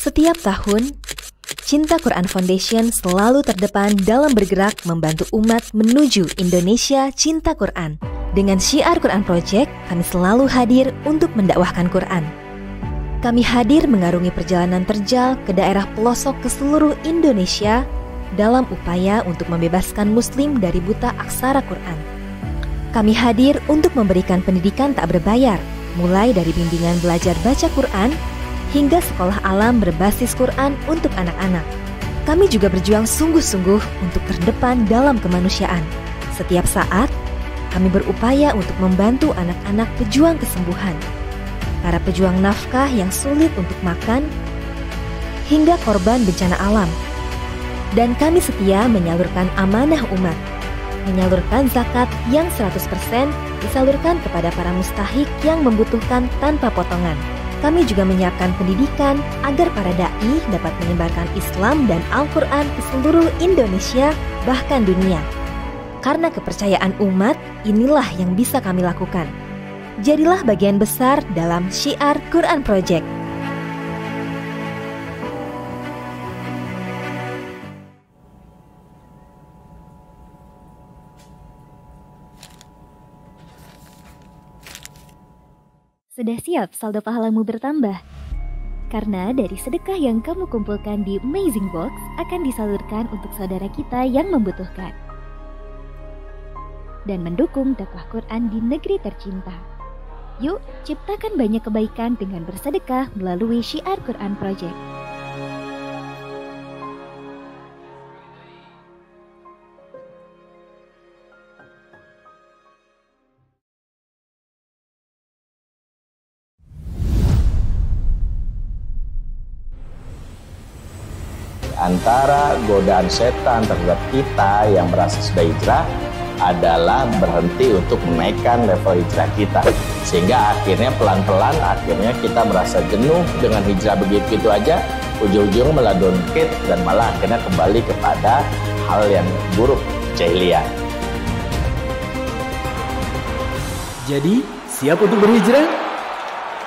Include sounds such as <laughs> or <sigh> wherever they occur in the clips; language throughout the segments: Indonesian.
Setiap tahun, Cinta Quran Foundation selalu terdepan dalam bergerak membantu umat menuju Indonesia Cinta Quran. Dengan Syiar Quran Project, kami selalu hadir untuk mendakwahkan Quran. Kami hadir mengarungi perjalanan terjal ke daerah pelosok ke seluruh Indonesia dalam upaya untuk membebaskan muslim dari buta aksara Quran. Kami hadir untuk memberikan pendidikan tak berbayar, mulai dari bimbingan belajar baca Quran hingga sekolah alam berbasis Quran untuk anak-anak. Kami juga berjuang sungguh-sungguh untuk terdepan dalam kemanusiaan. Setiap saat, kami berupaya untuk membantu anak-anak pejuang kesembuhan, para pejuang nafkah yang sulit untuk makan, hingga korban bencana alam. Dan kami setia menyalurkan amanah umat, menyalurkan zakat yang 100% disalurkan kepada para mustahik yang membutuhkan tanpa potongan. Kami juga menyiapkan pendidikan agar para dai dapat menyebarkan Islam dan Al-Quran ke seluruh Indonesia, bahkan dunia. Karena kepercayaan umat, inilah yang bisa kami lakukan. Jadilah bagian besar dalam syiar Quran Project. Sudah siap saldo pahalamu bertambah? Karena dari sedekah yang kamu kumpulkan di Amazing Box akan disalurkan untuk saudara kita yang membutuhkan. Dan mendukung dakwah Quran di negeri tercinta. Yuk, ciptakan banyak kebaikan dengan bersedekah melalui Syiar Quran Project. antara godaan setan terhadap kita yang merasa sudah hijrah adalah berhenti untuk menaikkan level hijrah kita. Sehingga akhirnya pelan-pelan akhirnya kita merasa jenuh dengan hijrah begitu-begitu aja, ujung-ujungnya malah donkit dan malah akhirnya kembali kepada hal yang buruk, jahiliyah. Jadi, siap untuk berhijrah?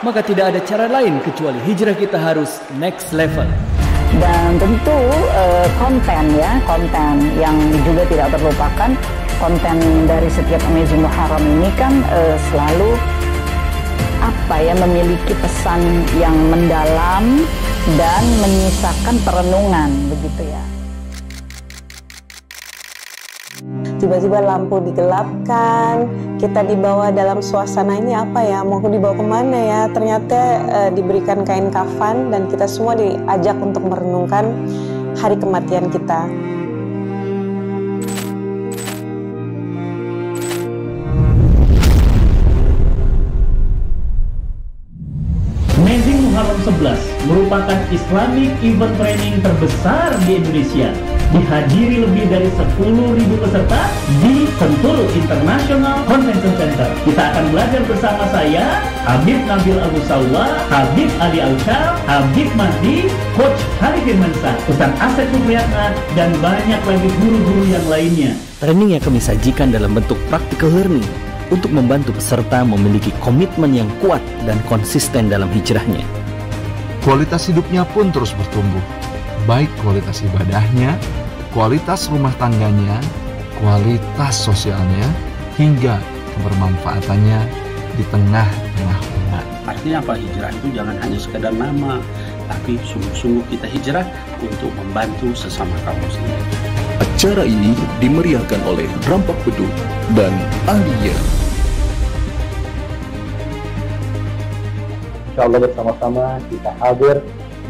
Maka tidak ada cara lain kecuali hijrah kita harus next level dan tentu uh, konten ya konten yang juga tidak terlupakan konten dari setiap Amazing Muharram ini kan uh, selalu apa ya memiliki pesan yang mendalam dan menyisakan perenungan begitu ya tiba-tiba lampu digelapkan kita dibawa dalam suasana ini apa ya mau dibawa kemana ya ternyata uh, diberikan kain kafan dan kita semua diajak untuk merenungkan hari kematian kita Amazing Muharram 11 merupakan Islamic event training terbesar di Indonesia dihadiri lebih dari 10.000 peserta di Sentul International Convention Center. Kita akan belajar bersama saya, Habib Nabil Abu Sawa, Habib Ali Aushar, Habib Mahdi, Coach Harifin Firmansa, Ustaz Asep Supriyatna, dan banyak lagi guru-guru yang lainnya. Training yang kami sajikan dalam bentuk practical learning untuk membantu peserta memiliki komitmen yang kuat dan konsisten dalam hijrahnya. Kualitas hidupnya pun terus bertumbuh, baik kualitas ibadahnya kualitas rumah tangganya, kualitas sosialnya, hingga kebermanfaatannya di tengah-tengah umat. Artinya apa? Hijrah itu jangan hanya sekedar nama, tapi sungguh-sungguh kita hijrah untuk membantu sesama kaum muslim. Acara ini dimeriahkan oleh Rampak Beduk dan Alia. Insya Allah bersama-sama kita hadir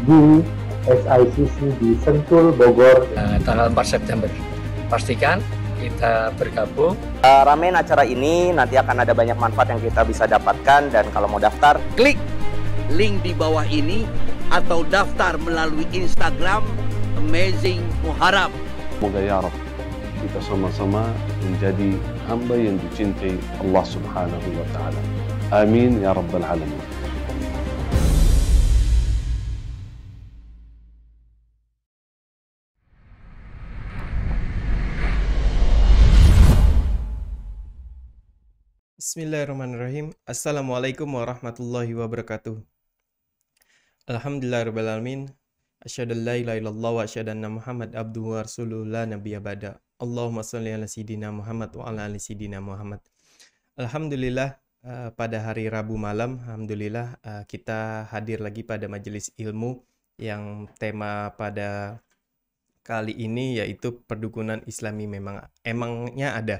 di SICC di Sentul, Bogor. Nah, tanggal 4 September. Pastikan kita bergabung. Uh, ramein acara ini, nanti akan ada banyak manfaat yang kita bisa dapatkan dan kalau mau daftar, klik link di bawah ini atau daftar melalui Instagram Amazing Muharram. Semoga ya Rabb kita sama-sama menjadi hamba yang dicintai Allah Subhanahu wa taala. Amin ya rabbal alamin. Bismillahirrahmanirrahim. Assalamualaikum warahmatullahi wabarakatuh. Alhamdulillahirrahmanirrahim. Asyadu la ilaha illallah wa asyadu anna Muhammad abdu wa rasuluh la nabiya bada. Allahumma salli ala sidina Muhammad wa ala ala sidina Muhammad. Alhamdulillah eh, pada hari Rabu malam, Alhamdulillah eh, kita hadir lagi pada majelis ilmu yang tema pada kali ini yaitu perdukunan islami memang emangnya ada.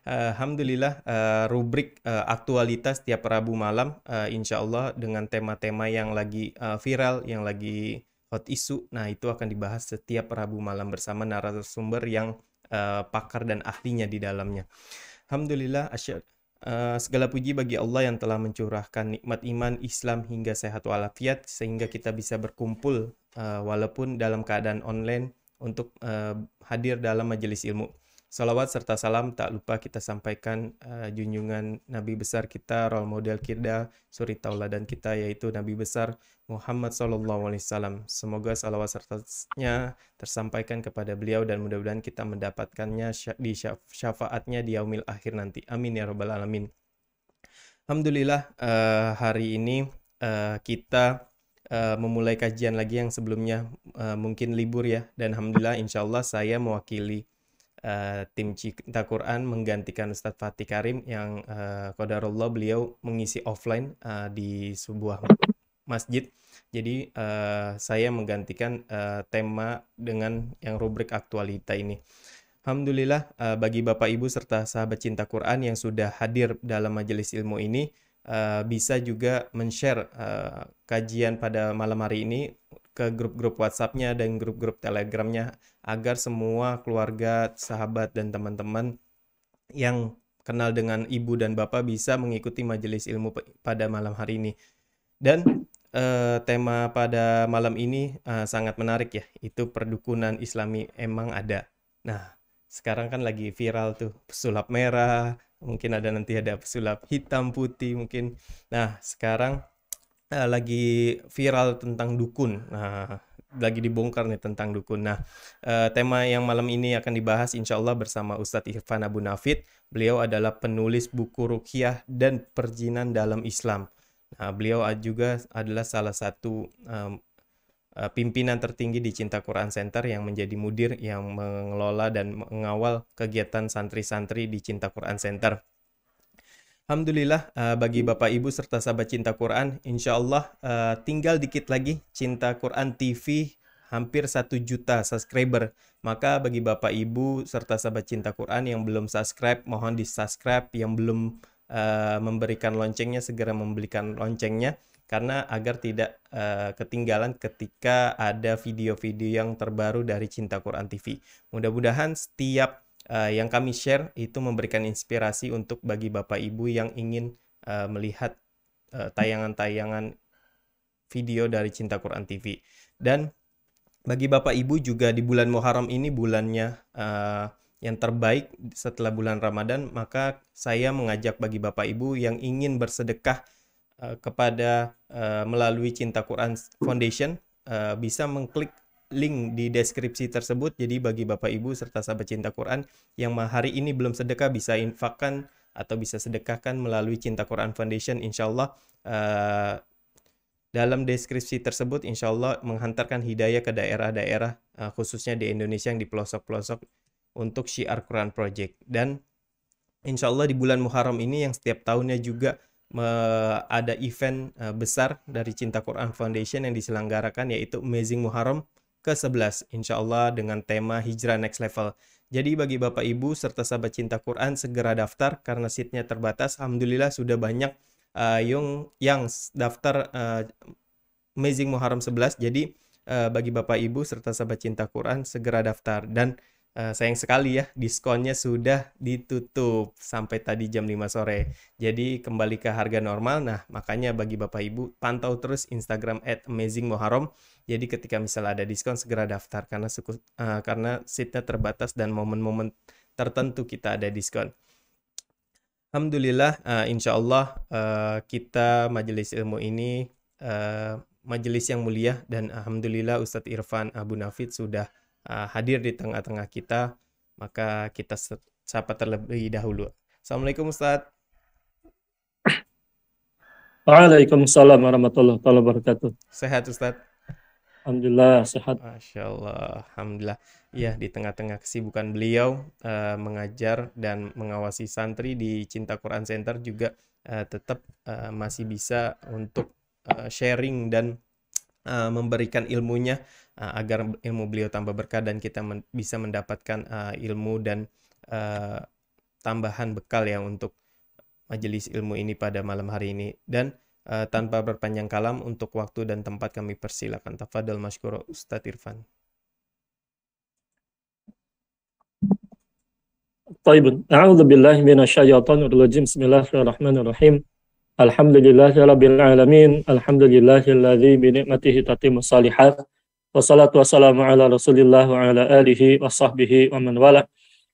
Eh, alhamdulillah uh, rubrik uh, aktualitas tiap Rabu malam uh, insya Allah dengan tema-tema yang lagi uh, viral, yang lagi hot isu. Nah, itu akan dibahas setiap Rabu malam bersama narasumber yang uh, pakar dan ahlinya di dalamnya. Alhamdulillah Uh, segala puji bagi Allah yang telah mencurahkan nikmat iman, Islam hingga sehat walafiat sehingga kita bisa berkumpul uh, walaupun dalam keadaan online untuk uh, hadir dalam majelis ilmu. Salawat serta salam tak lupa kita sampaikan uh, junjungan Nabi besar kita, role model kita, suri tauladan kita yaitu Nabi besar Muhammad saw. Semoga salawat serta sertanya tersampaikan kepada beliau dan mudah-mudahan kita mendapatkannya di syafaatnya di yaumil akhir nanti. Amin ya robbal alamin. Alhamdulillah uh, hari ini uh, kita uh, memulai kajian lagi yang sebelumnya uh, mungkin libur ya dan alhamdulillah insyaallah saya mewakili uh, tim Cinta Quran menggantikan Ustadz Fatih Karim yang uh, eh, Allah beliau mengisi offline uh, di sebuah masjid. Jadi uh, saya menggantikan uh, tema dengan yang rubrik aktualita ini. Alhamdulillah uh, bagi Bapak Ibu serta sahabat cinta Quran yang sudah hadir dalam majelis ilmu ini uh, bisa juga men-share uh, kajian pada malam hari ini ke grup-grup WhatsAppnya dan grup-grup Telegramnya agar semua keluarga, sahabat, dan teman-teman yang kenal dengan ibu dan bapak bisa mengikuti majelis ilmu pada malam hari ini. Dan eh, tema pada malam ini eh, sangat menarik ya, itu perdukunan Islami emang ada. Nah, sekarang kan lagi viral tuh pesulap merah, mungkin ada nanti ada pesulap hitam putih mungkin. Nah, sekarang uh, lagi viral tentang dukun. Nah, lagi dibongkar nih tentang dukun. Nah, uh, tema yang malam ini akan dibahas insya Allah bersama Ustadz Irfan Abu Nafid. Beliau adalah penulis buku Rukiah dan Perjinan dalam Islam. Nah, beliau juga adalah salah satu um, pimpinan tertinggi di Cinta Quran Center yang menjadi mudir yang mengelola dan mengawal kegiatan santri-santri di Cinta Quran Center. Alhamdulillah uh, bagi Bapak Ibu serta sahabat cinta Quran, insya Allah uh, eh, tinggal dikit lagi cinta Quran TV hampir satu juta subscriber. Maka bagi Bapak Ibu serta sahabat cinta Quran yang belum subscribe, mohon di subscribe. Yang belum uh, memberikan loncengnya, segera membelikan loncengnya. Karena agar tidak uh, ketinggalan ketika ada video-video yang terbaru dari Cinta Quran TV. Mudah-mudahan setiap uh, yang kami share itu memberikan inspirasi untuk bagi Bapak Ibu yang ingin uh, melihat eh, tayangan-tayangan uh, video dari Cinta Quran TV. Dan bagi Bapak Ibu juga di bulan Muharram ini bulannya uh, yang terbaik setelah bulan Ramadan, maka saya mengajak bagi Bapak Ibu yang ingin bersedekah uh, kepada uh, melalui Cinta Quran Foundation uh, bisa mengklik link di deskripsi tersebut. Jadi bagi Bapak Ibu serta sahabat cinta Quran yang hari ini belum sedekah bisa infakkan atau bisa sedekahkan melalui Cinta Quran Foundation insya Allah uh, eh, dalam deskripsi tersebut insya Allah menghantarkan hidayah ke daerah-daerah uh, khususnya di Indonesia yang di pelosok-pelosok untuk Syiar Quran Project dan insya Allah di bulan Muharram ini yang setiap tahunnya juga eh, ada event besar dari Cinta Quran Foundation yang diselenggarakan yaitu Amazing Muharram ke-11 insya Allah dengan tema Hijrah Next Level. Jadi bagi Bapak Ibu serta sahabat cinta Quran segera daftar karena seatnya terbatas. Alhamdulillah sudah banyak uh, yang, yang daftar uh, Amazing Muharram 11. Jadi uh, bagi Bapak Ibu serta sahabat cinta Quran segera daftar. Dan Eh, sayang sekali ya, diskonnya sudah ditutup sampai tadi jam 5 sore. Jadi kembali ke harga normal. Nah, makanya bagi Bapak Ibu, pantau terus Instagram at amazingmoharom. Jadi ketika misalnya ada diskon, segera daftar karena suku, uh, karena seatnya terbatas dan momen-momen tertentu kita ada diskon. Alhamdulillah, uh, insya Allah uh, kita majelis ilmu ini uh, majelis yang mulia dan Alhamdulillah Ustadz Irfan Abu Nafid sudah Eh, hadir di tengah-tengah kita, maka kita sapa terlebih dahulu. Assalamualaikum Ustaz. Waalaikumsalam warahmatullahi wabarakatuh. Sehat Ustaz. Alhamdulillah sehat. Masya Allah, Alhamdulillah. Ya di tengah-tengah kesibukan beliau uh, mengajar dan mengawasi santri di Cinta Quran Center juga uh, tetap uh, masih bisa untuk uh, sharing dan uh, memberikan ilmunya uh, agar ilmu beliau tambah berkah dan kita men bisa mendapatkan uh, ilmu dan uh, tambahan bekal ya untuk majelis ilmu ini pada malam hari ini dan uh, tanpa berpanjang kalam untuk waktu dan tempat kami persilakan tafadhal masykur Ustadz Irfan Taibun. Alhamdulillah billahi minasyaitonir rajim. Bismillahirrahmanirrahim. Alhamdulillahi rabbil alamin. Alhamdulillahillazi bi ni'matihi tatimmu shalihat wassalatu wassalamu ala rasulillah wa ala alihi wa sahbihi wa man wala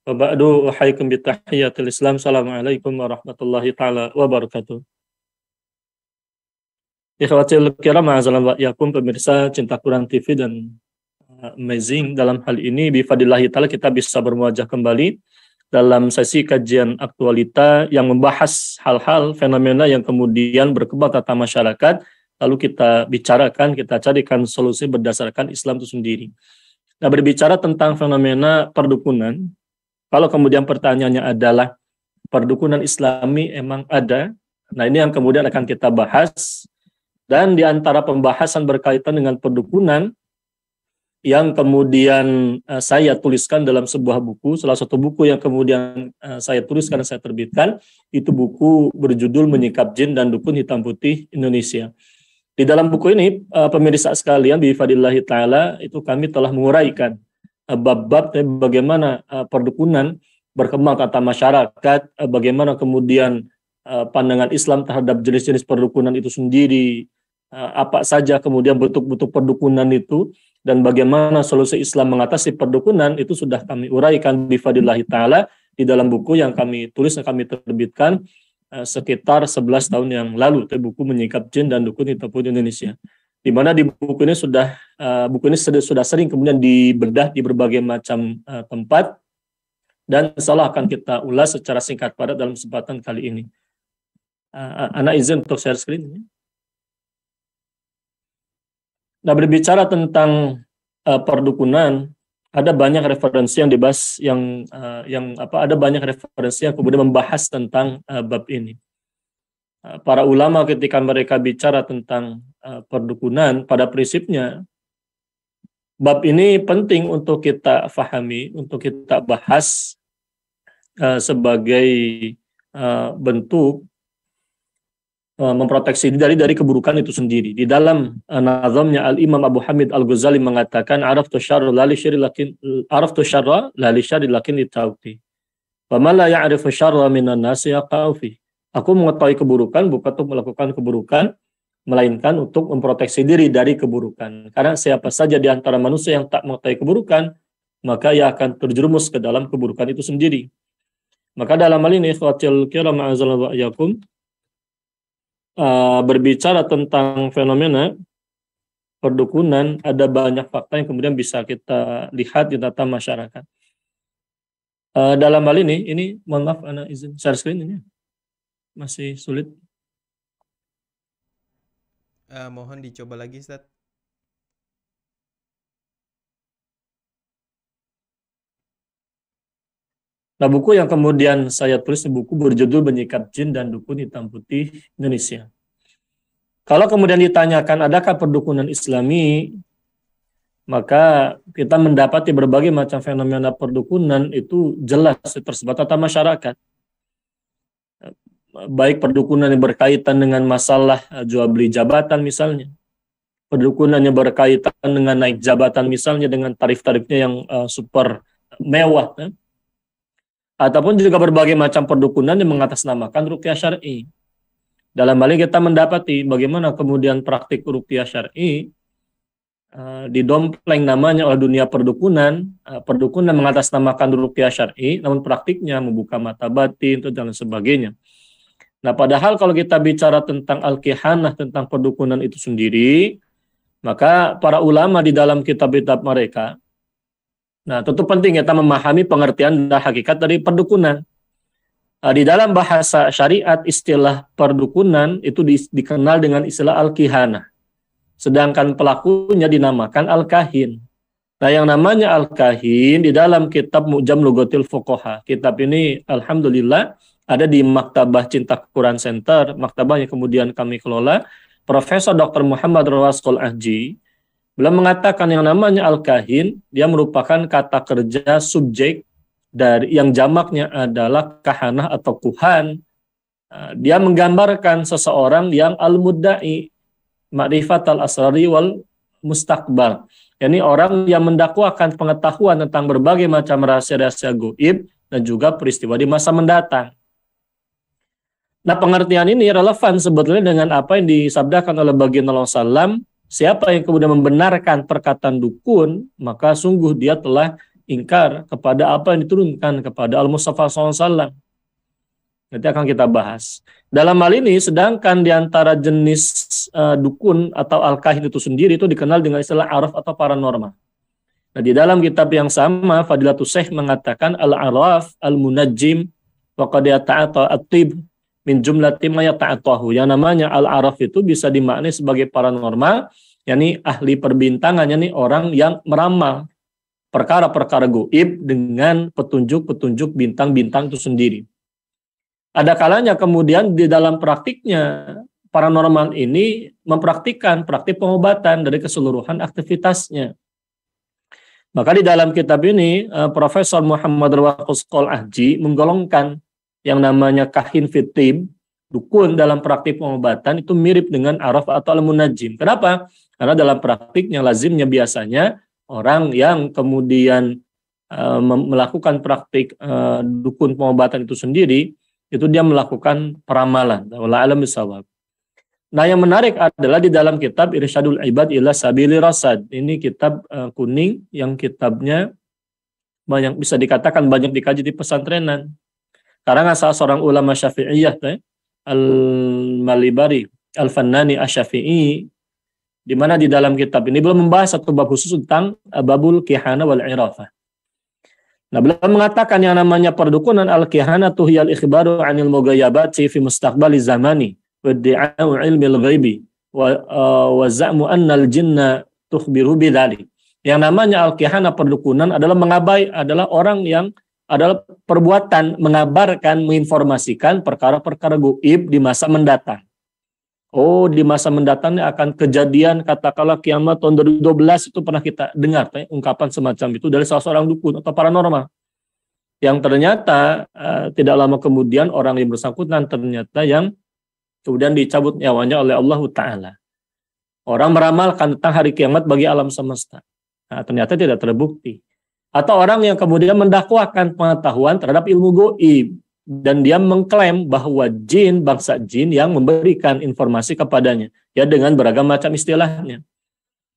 wa ba'du wa haikum bitahiyatil islam assalamualaikum warahmatullahi ta'ala wabarakatuh Ikhwati al-kira ma'azalam yakum pemirsa Cinta Quran TV dan uh, amazing dalam hal ini bifadillahi ta'ala kita bisa bermuajah kembali dalam sesi kajian aktualita yang membahas hal-hal fenomena yang kemudian berkembang tata masyarakat lalu kita bicarakan, kita carikan solusi berdasarkan Islam itu sendiri. Nah, berbicara tentang fenomena perdukunan, kalau kemudian pertanyaannya adalah perdukunan Islami emang ada? Nah, ini yang kemudian akan kita bahas. Dan di antara pembahasan berkaitan dengan perdukunan yang kemudian eh, saya tuliskan dalam sebuah buku, salah satu buku yang kemudian eh, saya tuliskan dan saya terbitkan, itu buku berjudul Menyikap Jin dan Dukun Hitam Putih Indonesia. Di dalam buku ini, eh, pemirsa sekalian, Fadillahi ta'ala, itu kami telah menguraikan eh, bab-bab bagaimana eh, perdukunan berkembang kata masyarakat, bagaimana kemudian pandangan Islam terhadap jenis-jenis perdukunan itu sendiri, apa saja kemudian bentuk-bentuk perdukunan itu, dan bagaimana solusi Islam mengatasi perdukunan itu sudah kami uraikan Fadillahi ta'ala di dalam buku yang kami tulis, dan kami terbitkan, Eh, sekitar 11 tahun yang lalu itu buku menyikap jin dan dukun di tempat Indonesia di mana di buku ini sudah uh, buku ini sudah sering kemudian dibedah di berbagai macam uh, tempat dan salah akan kita ulas secara singkat pada dalam kesempatan kali ini. Uh, Anak izin untuk share screen. ini Nah berbicara tentang uh, perdukunan ada banyak referensi yang dibahas yang uh, yang apa ada banyak referensi yang kemudian membahas tentang uh, bab ini. Uh, para ulama ketika mereka bicara tentang uh, perdukunan pada prinsipnya bab ini penting untuk kita fahami, untuk kita bahas uh, sebagai uh, bentuk Eh, memproteksi diri dari, dari keburukan itu sendiri. Di dalam uh, nazamnya Al-Imam Abu Hamid Al-Ghazali mengatakan araf syarra la li syarri lakin araf syarra la li syarri lakin litawti. Wa man la ya'rifu syarra minan nas yaqa'u fi. Aku mengetahui keburukan bukan untuk melakukan keburukan melainkan untuk memproteksi diri dari keburukan. Karena siapa saja di antara manusia yang tak mengetahui keburukan, maka ia akan terjerumus ke dalam keburukan itu sendiri. Maka dalam hal ini, khawatir kira ma'azallahu wa Eh, berbicara tentang fenomena perdukunan, ada banyak fakta yang kemudian bisa kita lihat di tata masyarakat. Uh, dalam hal ini, ini mohon maaf, Ana izin share screen ini masih sulit. Uh, mohon dicoba lagi, Ustaz. Nah, buku yang kemudian saya tulis di buku berjudul Menyikat Jin dan Dukun Hitam Putih Indonesia. Kalau kemudian ditanyakan adakah perdukunan islami, maka kita mendapati berbagai macam fenomena perdukunan itu jelas tersebar tata masyarakat. Baik perdukunan yang berkaitan dengan masalah eh, jual beli jabatan misalnya, perdukunan yang berkaitan dengan naik jabatan misalnya dengan tarif-tarifnya yang eh, super mewah, eh, ataupun juga berbagai macam perdukunan yang mengatasnamakan rukyah syar'i. Dalam hal ini kita mendapati bagaimana kemudian praktik rukyah syar'i uh, eh, didompleng namanya oleh dunia perdukunan, eh, perdukunan mengatasnamakan rukyah syar'i, namun praktiknya membuka mata batin dan sebagainya. Nah, padahal kalau kita bicara tentang al-kihanah tentang perdukunan itu sendiri, maka para ulama di dalam kitab-kitab mereka Nah, tentu penting kita memahami pengertian dan hakikat dari perdukunan. Ah, di dalam bahasa syariat, istilah perdukunan itu dikenal dengan istilah al-kihana. Sedangkan pelakunya dinamakan al-kahin. Nah, yang namanya al-kahin di dalam kitab Mujam Lugotil fokoha Kitab ini, Alhamdulillah, ada di Maktabah Cinta Quran Center. Maktabah yang kemudian kami kelola. Profesor Dr. Muhammad Rawaskol Ahji belum mengatakan yang namanya al-kahin, dia merupakan kata kerja subjek dari yang jamaknya adalah kahanah atau kuhan. Ah, dia menggambarkan seseorang yang al-muddai, ma'rifat al-asrari wal mustakbar. Ini yani orang yang mendakwakan pengetahuan tentang berbagai macam rahasia-rahasia goib dan juga peristiwa di masa mendatang. Nah pengertian ini relevan sebetulnya dengan apa yang disabdakan oleh baginda Rasulullah Siapa yang kemudian membenarkan perkataan dukun, maka sungguh dia telah ingkar kepada apa yang diturunkan kepada Al-Mustafa SAW. Nanti akan kita bahas. Dalam hal ini, sedangkan di antara jenis uh, dukun atau al-kahin itu sendiri itu dikenal dengan istilah araf atau paranormal. Nah, di dalam kitab yang sama, Fadilatul Syekh mengatakan al-araf al munajim wa qadiyata'ata at-tib min jumlah ma yata'atahu. Yang namanya al-araf itu bisa dimaknai sebagai paranormal, yakni ahli perbintangan, yakni orang yang meramal perkara-perkara goib dengan petunjuk-petunjuk bintang-bintang itu sendiri. Ada kalanya kemudian di dalam praktiknya paranormal ini mempraktikkan praktik pengobatan dari keseluruhan aktivitasnya. Maka di dalam kitab ini eh, Profesor Muhammad Rawakus Ahji menggolongkan yang namanya kahin fitib dukun dalam praktik pengobatan itu mirip dengan araf atau al-munajim. Kenapa? Karena dalam praktiknya lazimnya biasanya orang yang kemudian e, melakukan praktik e, dukun pengobatan itu sendiri, itu dia melakukan peramalan. Nah, yang menarik adalah di dalam kitab Irsyadul Ibad ila Sabili Rasad. Ini kitab uh, kuning yang kitabnya banyak bisa dikatakan banyak dikaji di pesantrenan. Karangan salah seorang ulama Syafi'iyah ya, Al-Malibari Al-Fannani Asy-Syafi'i di mana di dalam kitab ini belum membahas satu bab khusus tentang babul kihana wal irafah. Nah, beliau mengatakan yang namanya perdukunan al-kihana tuhiyal ikhbaru anil mugayabati fi mustaqbali zamani wa di'a'u al ghaibi wa uh, wa za'mu al jinna tukhbiru bidhali. Yang namanya al-kihana perdukunan adalah mengabai adalah orang yang adalah perbuatan mengabarkan, menginformasikan perkara-perkara goib di masa mendatang. Oh, di masa mendatang akan kejadian katakanlah kiamat tahun 2012 itu pernah kita dengar tanya, ungkapan semacam itu dari salah seorang dukun atau paranormal. Yang ternyata eh, tidak lama kemudian orang yang bersangkutan ternyata yang kemudian dicabut nyawanya oleh Allah Ta'ala. Orang meramalkan tentang hari kiamat bagi alam semesta. Nah, ternyata tidak terbukti atau orang yang kemudian mendakwakan pengetahuan terhadap ilmu goib dan dia mengklaim bahwa jin bangsa jin yang memberikan informasi kepadanya ya dengan beragam macam istilahnya.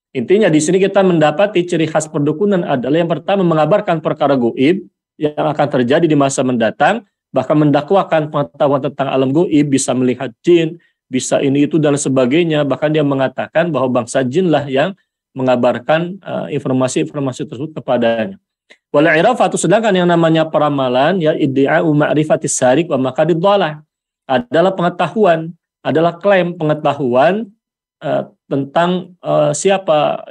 Intinya di sini kita mendapati ciri khas perdukunan adalah yang pertama mengabarkan perkara goib yang akan terjadi di masa mendatang, bahkan mendakwakan pengetahuan tentang alam goib, bisa melihat jin, bisa ini itu dan sebagainya. Bahkan dia mengatakan bahwa bangsa jinlah yang mengabarkan eh, informasi-informasi uh, tersebut kepadanya. Wala irafatu sedangkan yang namanya peramalan ya iddi'a'u ma'rifatis sarik wa makadiddalah adalah pengetahuan, adalah klaim pengetahuan uh, tentang uh, siapa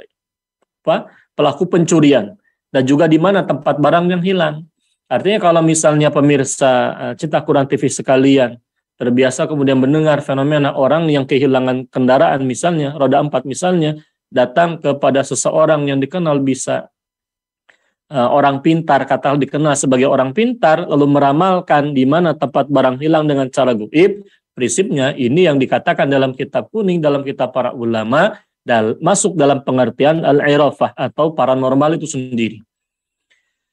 apa, pelaku pencurian dan juga di mana tempat barang yang hilang. Artinya kalau misalnya pemirsa uh, Cinta Quran TV sekalian terbiasa kemudian mendengar fenomena orang yang kehilangan kendaraan misalnya, roda empat misalnya, datang kepada seseorang yang dikenal bisa uh, orang pintar kata dikenal sebagai orang pintar lalu meramalkan di mana tempat barang hilang dengan cara goib prinsipnya ini yang dikatakan dalam kitab kuning dalam kitab para ulama dan masuk dalam pengertian al-irafah atau paranormal itu sendiri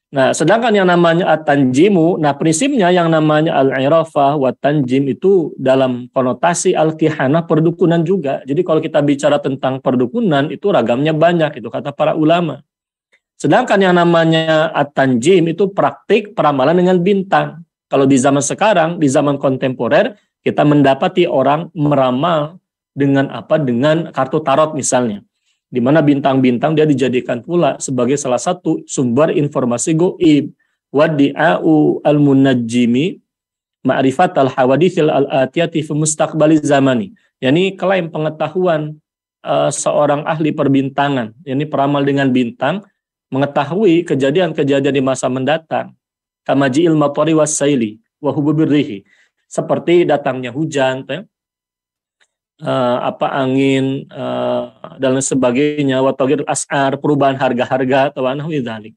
Nah, sedangkan yang namanya at-tanjimu, nah prinsipnya yang namanya al-irafah wa tanjim itu dalam konotasi al kihana perdukunan juga. Jadi kalau kita bicara tentang perdukunan itu ragamnya banyak itu kata para ulama. Sedangkan yang namanya at-tanjim itu praktik peramalan dengan bintang. Kalau di zaman sekarang, di zaman kontemporer, kita mendapati orang meramal dengan apa? Dengan kartu tarot misalnya di mana bintang-bintang dia dijadikan pula sebagai salah satu sumber informasi goib wadi'au al-munajjimi ma'rifat al-hawadithil al-atiyati fi mustaqbali zamani yakni klaim pengetahuan uh, seorang ahli perbintangan yakni peramal dengan bintang mengetahui kejadian-kejadian di masa mendatang kamaji'il matari wassaili wa seperti datangnya hujan ya uh, apa angin uh, dan lain sebagainya watogir asar perubahan harga-harga atau -harga, dzalik.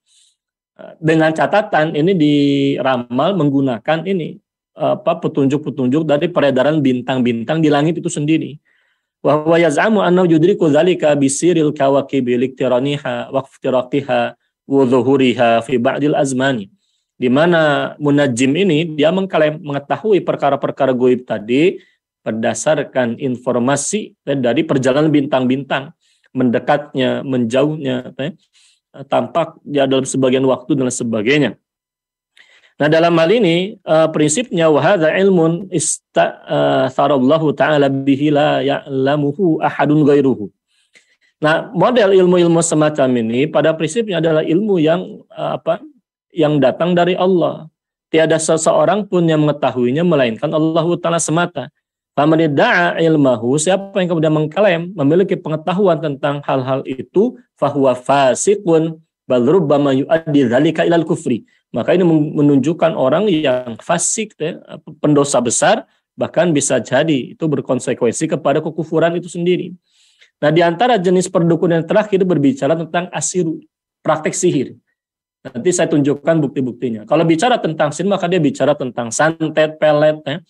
Eh, dengan catatan ini diramal menggunakan ini apa petunjuk-petunjuk dari peredaran bintang-bintang di langit itu sendiri. Wa yaz'amu annahu yudriku dzalika bisiril kawakib liktiraniha wa iftiraqiha wa dhuhuriha fi ba'dil azmani. Di mana munajim ini dia mengklaim mengetahui perkara-perkara goib tadi berdasarkan informasi eh, dari perjalanan bintang-bintang mendekatnya, menjauhnya, eh, tampak ya, dalam sebagian waktu dan sebagainya. Nah dalam hal ini eh, prinsipnya wahada ilmun istatharallahu ta'ala bihi la ya'lamuhu ahadun gairuhu. Nah, model ilmu-ilmu semacam ini pada prinsipnya adalah ilmu yang apa? yang datang dari Allah. Tiada seseorang pun yang mengetahuinya melainkan Allah Taala semata. Faman ilmahu, siapa yang kemudian mengklaim memiliki pengetahuan tentang hal-hal itu, fahuwa fasikun baru yuaddi dzalika ilal kufri. Maka ini menunjukkan orang yang fasik, ya, pendosa besar, bahkan bisa jadi itu berkonsekuensi kepada kekufuran itu sendiri. Nah, di antara jenis perdukunan yang terakhir berbicara tentang asiru, praktek sihir. Nanti saya tunjukkan bukti-buktinya. Kalau bicara tentang sin maka dia bicara tentang santet, pelet, ya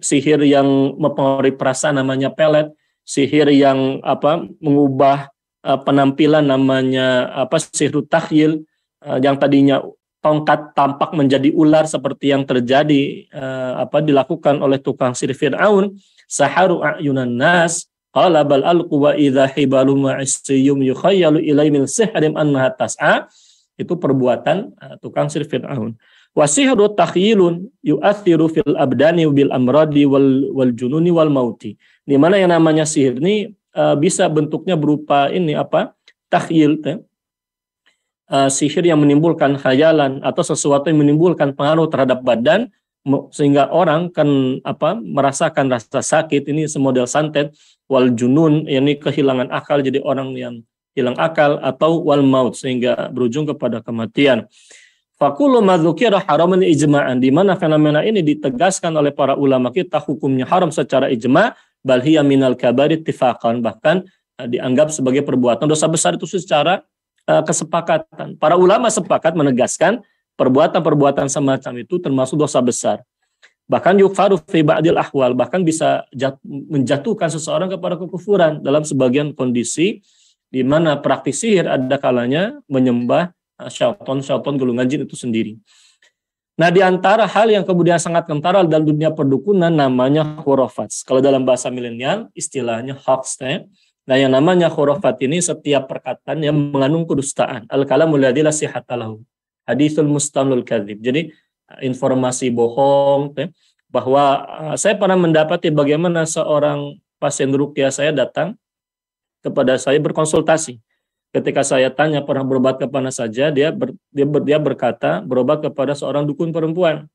sihir yang mempengaruhi perasaan namanya pelet, sihir yang apa mengubah eh, penampilan namanya apa sihir takhil eh, yang tadinya tongkat tampak menjadi ular seperti yang terjadi eh, apa dilakukan oleh tukang sihir Firaun saharu ayunan nas qala bal alqu wa idza hibalum ma'isiyum yukhayyalu ilai min sihrim annaha tas'a itu perbuatan tukang sihir Firaun. Wasihru takhilun yu'athiru fil abdani bil amradi wal, wal jununi wal mauti. Di mana yang namanya sihir ini uh, bisa bentuknya berupa ini apa? Takhil. Uh, sihir yang menimbulkan khayalan atau sesuatu yang menimbulkan pengaruh terhadap badan sehingga orang kan apa merasakan rasa sakit ini semodel santet wal junun yakni kehilangan akal jadi orang yang hilang akal atau wal maut sehingga berujung kepada kematian. Fakulu madzukira haraman ijma'an. Di mana fenomena ini ditegaskan oleh para ulama kita hukumnya haram secara ijma' bal hiya minal kabari tifaqan. Bahkan eh, dianggap sebagai perbuatan dosa besar itu secara eh, kesepakatan. Para ulama sepakat menegaskan perbuatan-perbuatan semacam itu termasuk dosa besar. Bahkan yukfaru fi ba'dil ahwal. Bahkan bisa jat, menjatuhkan seseorang kepada kekufuran dalam sebagian kondisi di mana praktik sihir ada kalanya menyembah Eh, syaiton syaiton gulungan jin itu sendiri. Nah, di antara hal yang kemudian sangat kentara dalam dunia perdukunan namanya khurafat. Kalau dalam bahasa milenial, istilahnya hoax. Eh. Nah, yang namanya khurafat ini setiap perkataan yang mengandung kedustaan. Al-kalamul ladila sihatalahu. Hadithul mustamlul kadhib. Jadi, informasi bohong. Eh, bahwa saya pernah mendapati bagaimana seorang pasien rukia saya datang kepada saya berkonsultasi ketika saya tanya pernah berobat ke mana saja, dia ber, dia, ber, dia berkata berobat kepada seorang dukun perempuan.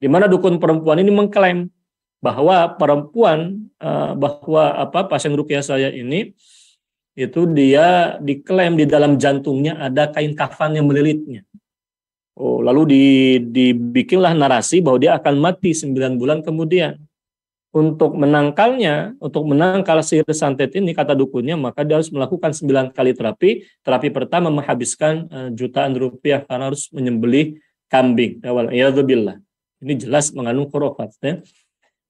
Di mana dukun perempuan ini mengklaim bahwa perempuan eh, bahwa apa pasien rukiah saya ini itu dia diklaim di dalam jantungnya ada kain kafan yang melilitnya. Oh, lalu di, dibikinlah narasi bahwa dia akan mati 9 bulan kemudian untuk menangkalnya, untuk menangkal sihir santet ini kata dukunnya maka dia harus melakukan sembilan kali terapi. Terapi pertama menghabiskan eh, jutaan rupiah karena harus menyembelih kambing. Ya Ini jelas mengandung khurafat. Ya.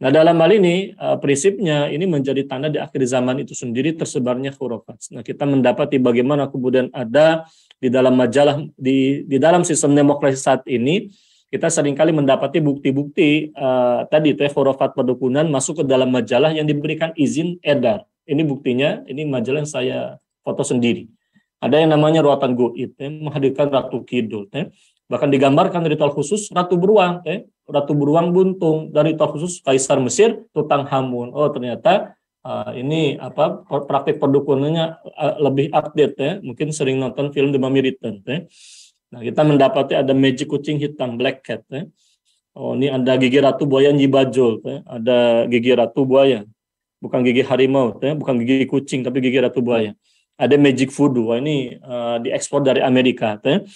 Nah dalam hal ini eh, prinsipnya ini menjadi tanda di akhir zaman itu sendiri tersebarnya khurafat. Nah kita mendapati bagaimana kemudian ada di dalam majalah di di dalam sistem demokrasi saat ini kita seringkali mendapati bukti-bukti uh, tadi teh khurafat pedukunan masuk ke dalam majalah yang diberikan izin edar. Ini buktinya, ini majalah yang saya foto sendiri. Ada yang namanya ruatan goit, eh, menghadirkan Ratu Kidul. Eh. Bahkan digambarkan ritual khusus Ratu Beruang. Eh. Ratu Beruang Buntung, dari ritual khusus Kaisar Mesir, Tutang Hamun. Oh ternyata uh, ini apa praktik perdukunannya uh, lebih update ya. Mungkin sering nonton film The Mummy Return. Ya Nah, kita mendapati ada magic kucing hitam, black cat. Ya. Oh, ini ada gigi ratu buaya nyibajol, ya. ada gigi ratu buaya. Bukan gigi harimau, ya. bukan gigi kucing, tapi gigi ratu buaya. Ada magic voodoo, Wah, ini uh, diekspor dari Amerika. Ya.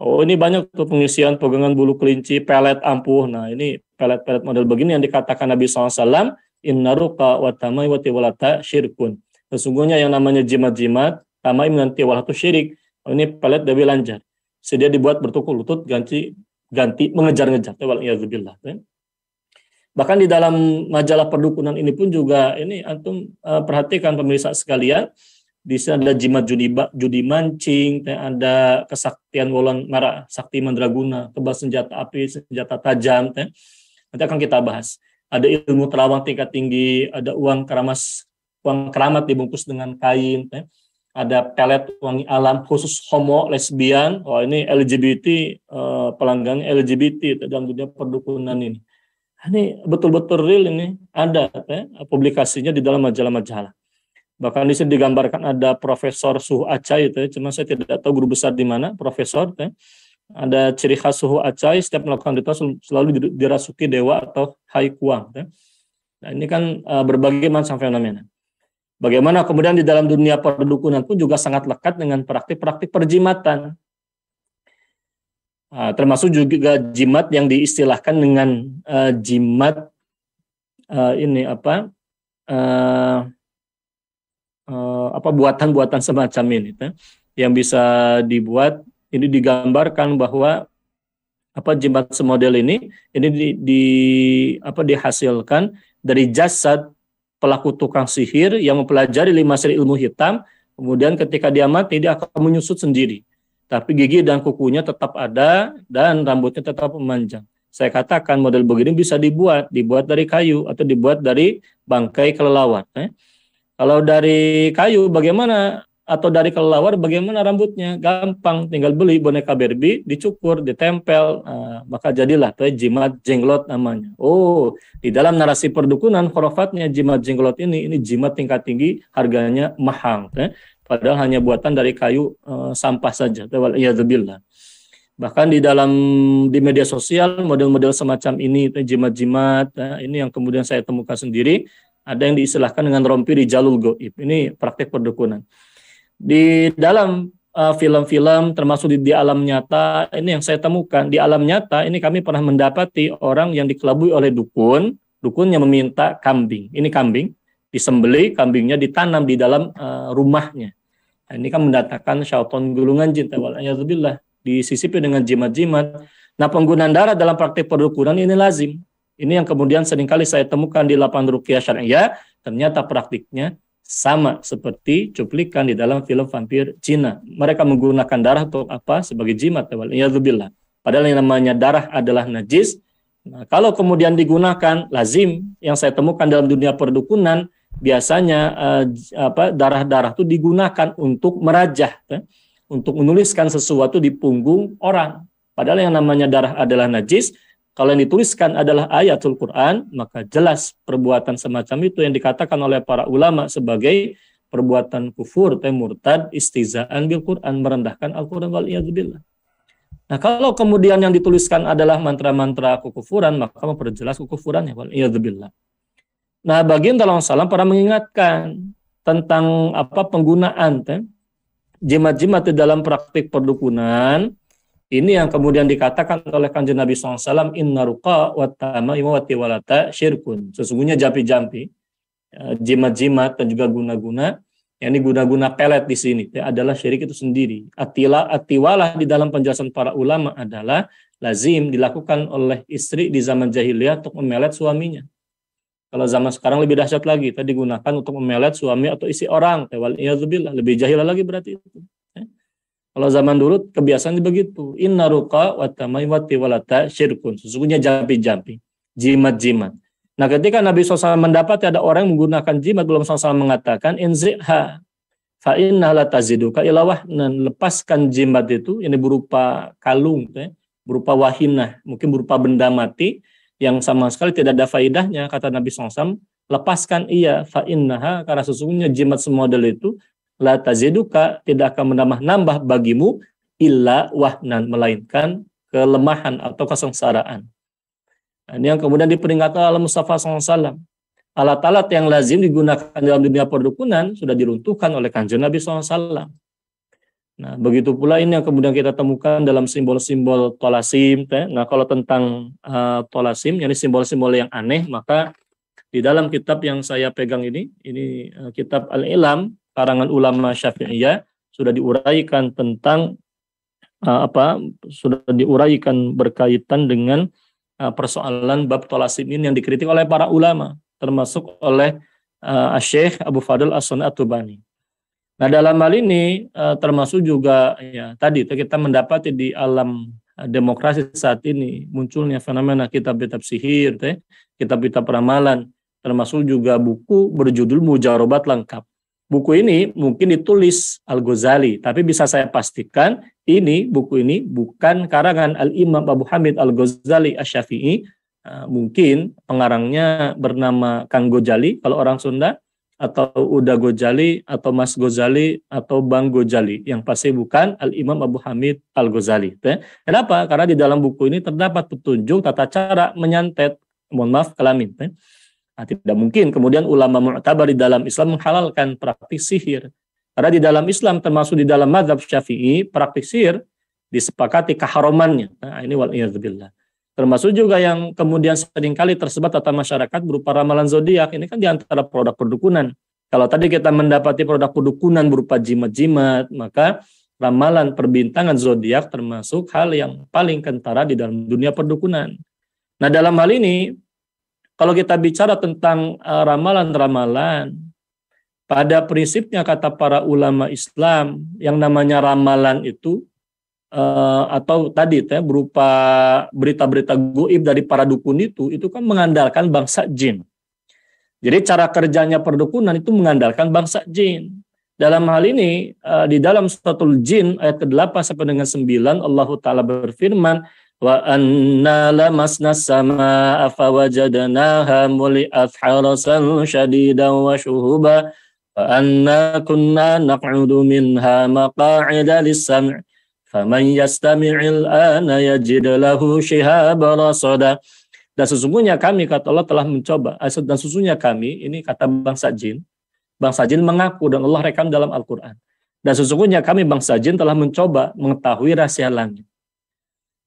Oh, ini banyak tuh pengisian pegangan bulu kelinci, pelet ampuh. Nah, ini pelet-pelet model begini yang dikatakan Nabi SAW, Inna ruka wa tamai wa tiwalata syirkun. Sesungguhnya yang namanya jimat-jimat, tamai menanti walatu syirik. Oh, ini pelet Dewi Lanjar sedia dibuat bertukul lutut ganti ganti mengejar-ngejar ya bahkan di dalam majalah perdukunan ini pun juga ini antum uh, perhatikan pemirsa sekalian di sini ada jimat judi, judi mancing, ada kesaktian wolon mara, sakti mandraguna, kebal senjata api, senjata tajam. Ya. Nanti akan kita bahas. Ada ilmu terawang tingkat tinggi, ada uang keramas, uang keramat dibungkus dengan kain. Ya ada pelet wangi alam khusus homo lesbian oh ini LGBT eh, pelanggan LGBT dalam dunia perdukunan ini nah, ini betul-betul real ini ada ya, publikasinya di dalam majalah-majalah bahkan di sini digambarkan ada Profesor Suhu Acai itu ya, cuma saya tidak tahu guru besar di mana Profesor ya. ada ciri khas Suhu Acai setiap melakukan ritual selalu dirasuki dewa atau haikuang ya. nah ini kan eh, berbagai macam fenomena Bagaimana kemudian di dalam dunia perdukunan pun juga sangat lekat dengan praktik-praktik perjimatan. Ah, termasuk juga jimat yang diistilahkan dengan eh, jimat eh, ini apa eh, apa buatan-buatan semacam ini ya, yang bisa dibuat ini digambarkan bahwa apa jimat semodel ini ini di, di apa dihasilkan dari jasad pelaku tukang sihir yang mempelajari lima seri ilmu hitam, kemudian ketika dia mati dia akan menyusut sendiri. Tapi gigi dan kukunya tetap ada dan rambutnya tetap memanjang. Saya katakan model begini bisa dibuat, dibuat dari kayu atau dibuat dari bangkai kelelawar. Eh. Kalau dari kayu bagaimana atau dari kelelawar bagaimana rambutnya gampang tinggal beli boneka Barbie dicukur ditempel nah, maka jadilah tuh jimat jenglot namanya oh di dalam narasi perdukunan khurafatnya jimat jenglot ini ini jimat tingkat tinggi harganya mahal, tuh. padahal hanya buatan dari kayu uh, sampah saja ya bahkan di dalam di media sosial model-model semacam ini jimat-jimat eh, ini yang kemudian saya temukan sendiri ada yang diistilahkan dengan rompi di jalur goib ini praktik perdukunan di dalam eh, film-film uh, termasuk di, di alam nyata, ini yang saya temukan. Di alam nyata ini kami pernah mendapati orang yang dikelabui oleh dukun, dukun yang meminta kambing. Ini kambing disembeli, kambingnya ditanam di dalam uh, rumahnya. Nah, ini kan mendatangkan syaitan gulungan jin, walaikumsalam, disisipi dengan jimat-jimat. Nah, penggunaan darah dalam praktik perdukunan ini lazim. Ini yang kemudian seringkali saya temukan di lapangan rukiah syariah, ternyata praktiknya sama seperti cuplikan di dalam film vampir Cina. Mereka menggunakan darah untuk apa? Sebagai jimat. Waliyadzubillah. Padahal yang namanya darah adalah najis. Nah, kalau kemudian digunakan lazim yang saya temukan dalam dunia perdukunan biasanya eh, apa darah-darah itu digunakan untuk merajah, eh, untuk menuliskan sesuatu di punggung orang. Padahal yang namanya darah adalah najis, kalau yang dituliskan adalah ayatul Quran, maka jelas perbuatan semacam itu yang dikatakan oleh para ulama sebagai perbuatan kufur, temurtad, eh, istizaan bil Quran, merendahkan Al-Quran wal iyadzubillah. Nah, kalau kemudian yang dituliskan adalah mantra-mantra kekufuran, maka memperjelas kekufurannya wal iyadzubillah. Nah, bagian dalam salam para mengingatkan tentang apa penggunaan eh, jimat-jimat di dalam praktik perdukunan ini yang kemudian dikatakan oleh kanjeng Nabi SAW, inna ruqa wa imawati wa tiwalata syirkun. Sesungguhnya jampi-jampi, ya, jimat-jimat dan juga guna-guna, yang ini guna-guna pelet di sini ya, adalah syirik itu sendiri. Atila atiwalah di dalam penjelasan para ulama adalah lazim dilakukan oleh istri di zaman jahiliyah untuk memelet suaminya. Kalau zaman sekarang lebih dahsyat lagi, tadi digunakan untuk memelet suami atau isi orang. Wal lebih jahil lagi berarti itu. Ya. Kalau zaman dulu kebiasaan begitu. Inna ruka watamai wati walata syirkun. Sesungguhnya jampi-jampi. Jimat-jimat. Nah ketika Nabi SAW mendapat ada orang yang menggunakan jimat, belum SAW mengatakan, Inzi'ha fa inna la taziduka ila nah, Lepaskan jimat itu, ini berupa kalung, ya. berupa wahinah, mungkin berupa benda mati, yang sama sekali tidak ada faidahnya, kata Nabi SAW, lepaskan ia fa innaha, karena sesungguhnya jimat semodel itu, la taziduka tidak akan menambah-nambah bagimu illa wahnan melainkan kelemahan atau kesengsaraan. Nah, ini yang kemudian diperingatkan oleh Mustafa SAW. Alat-alat yang lazim digunakan dalam dunia perdukunan sudah diruntuhkan oleh kanjeng Nabi SAW. Nah, begitu pula ini yang kemudian kita temukan dalam simbol-simbol tolasim. Nah, kalau tentang uh, tolasim, ini simbol-simbol yang aneh, maka di dalam kitab yang saya pegang ini, ini uh, kitab Al-Ilam, karangan ulama Syafi'iyah sudah diuraikan tentang uh, apa sudah diuraikan berkaitan dengan uh, persoalan bab tolasimin yang dikritik oleh para ulama termasuk oleh uh, Syekh Abu Fadl As-Sunni tubani Nah, dalam hal ini uh, termasuk juga ya tadi kita mendapati di alam uh, demokrasi saat ini munculnya fenomena kitab-kitab sihir, kitab-kitab ramalan, termasuk juga buku berjudul Mujarobat Lengkap. Buku ini mungkin ditulis Al-Ghazali, tapi bisa saya pastikan ini buku ini bukan karangan Al-Imam Abu Hamid Al-Ghazali Asy-Syafi'i. Eh, mungkin pengarangnya bernama Kang Gojali kalau orang Sunda atau Uda Gojali atau Mas Gojali atau Bang Gojali yang pasti bukan Al-Imam Abu Hamid Al-Ghazali. Kenapa? Karena di dalam buku ini terdapat petunjuk tata cara menyantet mohon maaf kelamin. Nah, tidak mungkin kemudian ulama mu'tabar di dalam Islam menghalalkan praktik sihir. Karena di dalam Islam termasuk di dalam madhab syafi'i, praktik sihir disepakati keharamannya. Nah, ini wal Termasuk juga yang kemudian seringkali tersebar tata masyarakat berupa ramalan zodiak. Ini kan di antara produk perdukunan. Kalau tadi kita mendapati produk perdukunan berupa jimat-jimat, maka ramalan perbintangan zodiak termasuk hal yang paling kentara di dalam dunia perdukunan. Nah, dalam hal ini kalau kita bicara tentang eh, ramalan-ramalan, pada prinsipnya kata para ulama Islam yang namanya ramalan itu eh, atau tadi teh ya, berupa berita-berita goib dari para dukun itu itu kan mengandalkan bangsa jin. Jadi cara kerjanya perdukunan itu mengandalkan bangsa jin. Dalam hal ini eh, di dalam suratul jin ayat ke-8 sampai dengan 9 Allah taala berfirman wa anna lamasna samaa fawajadnaha muli'at harasan shadidan wa shuhuba wa anna kunna naq'udu minha maqa'ida lis-sam' faman yastami'il ana yajid lahu shihaban rasada dan sesungguhnya kami kata Allah telah mencoba eh, dan sesungguhnya kami ini kata bangsa jin bangsa jin mengaku dan Allah rekam dalam Al-Qur'an dan sesungguhnya kami bangsa jin telah mencoba mengetahui rahasia langit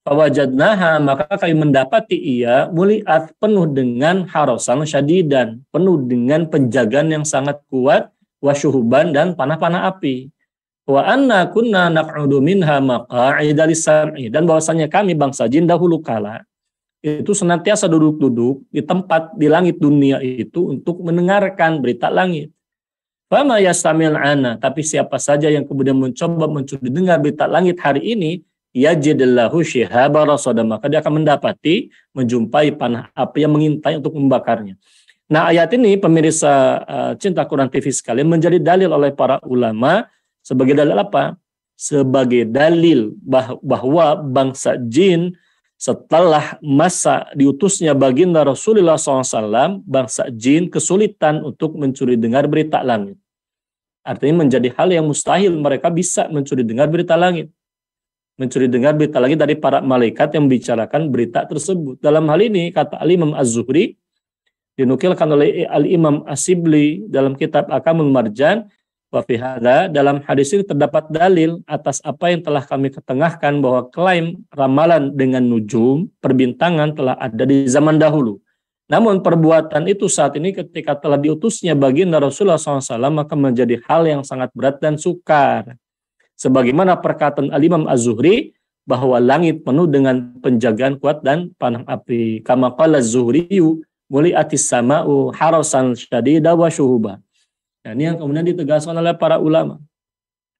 Fawajadnaha maka kami mendapati ia muliat penuh dengan harosan dan penuh dengan penjagaan yang sangat kuat, wasyuhuban dan panah-panah api. Wa anna kunna naq'udu minha maqa'ida dan bahwasanya kami bangsa jin dahulu kala itu senantiasa duduk-duduk di tempat di langit dunia itu untuk mendengarkan berita langit. Fama yastamil ana tapi siapa saja yang kemudian mencoba mencuri dengar berita langit hari ini yajidillahu syihaba rasada maka dia akan mendapati menjumpai panah api yang mengintai untuk membakarnya. Nah, ayat ini pemirsa uh, cinta Quran TV sekalian menjadi dalil oleh para ulama sebagai dalil apa? Sebagai dalil bah bahwa bangsa jin setelah masa diutusnya baginda Rasulullah SAW, bangsa jin kesulitan untuk mencuri dengar berita langit. Artinya menjadi hal yang mustahil mereka bisa mencuri dengar berita langit mencuri dengar berita lagi dari para malaikat yang membicarakan berita tersebut. Dalam hal ini kata Al-Imam Az-Zuhri dinukilkan oleh Al-Imam Asibli dalam kitab Akamul Marjan wa dalam hadis ini terdapat dalil atas apa yang telah kami ketengahkan bahwa klaim ramalan dengan nujum perbintangan telah ada di zaman dahulu. Namun perbuatan itu saat ini ketika telah diutusnya baginda Rasulullah SAW maka menjadi hal yang sangat berat dan sukar. Sebagaimana perkataan Al-Imam Az-Zuhri bahwa langit penuh dengan penjagaan kuat dan panah api. Kama qala az zuhri muliatis sama'u harasan syadida wa syuhuba. Nah, ini yang kemudian ditegaskan oleh para ulama.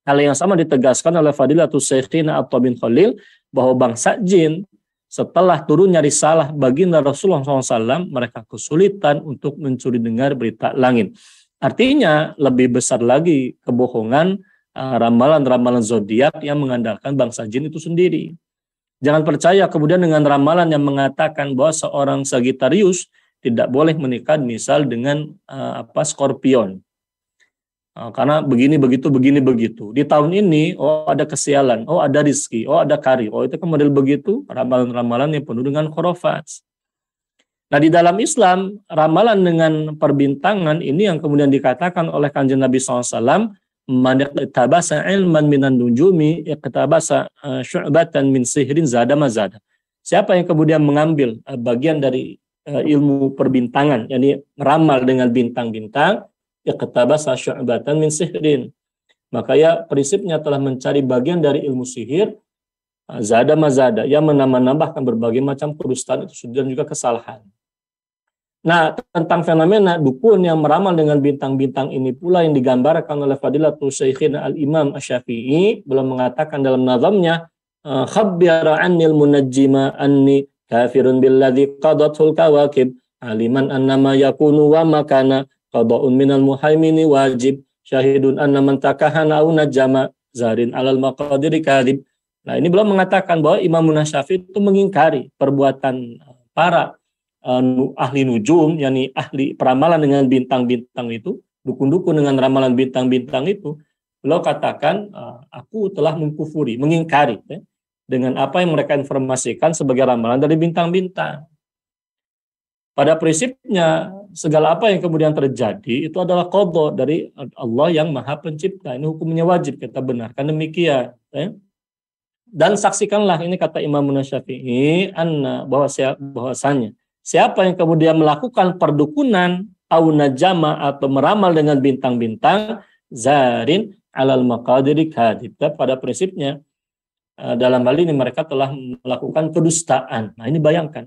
Hal yang sama ditegaskan oleh Fadilatul Syekhina Atta bin Khalil bahwa bangsa jin setelah turunnya risalah baginda Rasulullah SAW, mereka kesulitan untuk mencuri dengar berita langit. Artinya lebih besar lagi kebohongan Ah, ramalan-ramalan zodiak yang mengandalkan bangsa jin itu sendiri. Jangan percaya kemudian dengan ramalan yang mengatakan bahwa seorang Sagittarius tidak boleh menikah misal dengan uh, apa Scorpion. Uh, karena begini begitu begini begitu. Di tahun ini oh ada kesialan, oh ada riski oh ada kari. Oh itu kan model begitu ramalan-ramalan yang penuh dengan khurafat. Nah, di dalam Islam, ramalan dengan perbintangan ini yang kemudian dikatakan oleh Kanjeng Nabi SAW man iqtabasa ilman minan nujumi iqtabasa eh, syu'batan min sihrin zada mazada. Siapa yang kemudian mengambil eh, bagian dari eh, ilmu perbintangan, yakni meramal dengan bintang-bintang, iqtabasa syu'batan min sihrin. Maka ya prinsipnya telah mencari bagian dari ilmu sihir, zada mazada, yang menambah-nambahkan berbagai macam kedustaan itu dan juga kesalahan. Nah, tentang fenomena dukun yang meramal dengan bintang-bintang ini pula yang digambarkan oleh Fadilatul Syekhina Al-Imam Asyafi'i belum mengatakan dalam nazamnya eh, khabbara annil munajjima anni kafirun billadzi qadathul kawakib aliman annama yakunu wa makana qada'un minal muhaimini wajib syahidun anna man takahana au najama zarin alal maqadiri kadib. Nah, ini belum mengatakan bahwa Imam Munasyafi itu mengingkari perbuatan eh, para uh, ahli nujum, yakni ahli peramalan dengan bintang-bintang itu, dukun-dukun dengan ramalan bintang-bintang itu, lo katakan, uh, aku telah mengkufuri, mengingkari ya, dengan apa yang mereka informasikan sebagai ramalan dari bintang-bintang. Pada prinsipnya, segala apa yang kemudian terjadi itu adalah kodok dari Allah yang maha pencipta. Ini hukumnya wajib kita benarkan demikian. Ya dan saksikanlah ini kata Imam Munasyafi'i, anna bahwa bahwasanya Siapa yang kemudian melakukan perdukunan au jama atau meramal dengan bintang-bintang zarin alal maqadiri kadibta pada prinsipnya eh, dalam hal ini mereka telah melakukan kedustaan. Nah ini bayangkan.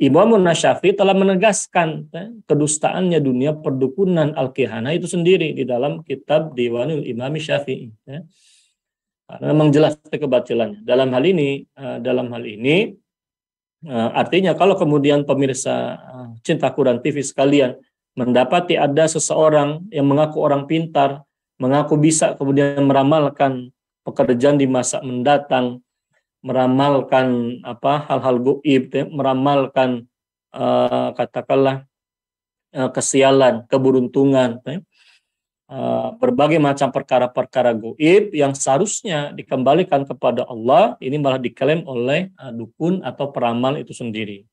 Imam Nasyafi telah menegaskan eh, kedustaannya dunia perdukunan al-kihana itu sendiri di dalam kitab Dewanul Imam Syafi'i. Eh. Memang jelas kebatilannya. Dalam hal ini, dalam hal ini Eh, artinya kalau kemudian pemirsa eh, cinta Quran TV sekalian mendapati ada seseorang yang mengaku orang pintar, mengaku bisa kemudian meramalkan pekerjaan di masa mendatang, meramalkan apa hal-hal goib, ya, meramalkan eh, katakanlah kesialan, keberuntungan. Ya, Eh, berbagai macam perkara-perkara goib yang seharusnya dikembalikan kepada Allah ini malah diklaim oleh eh, dukun atau peramal itu sendiri.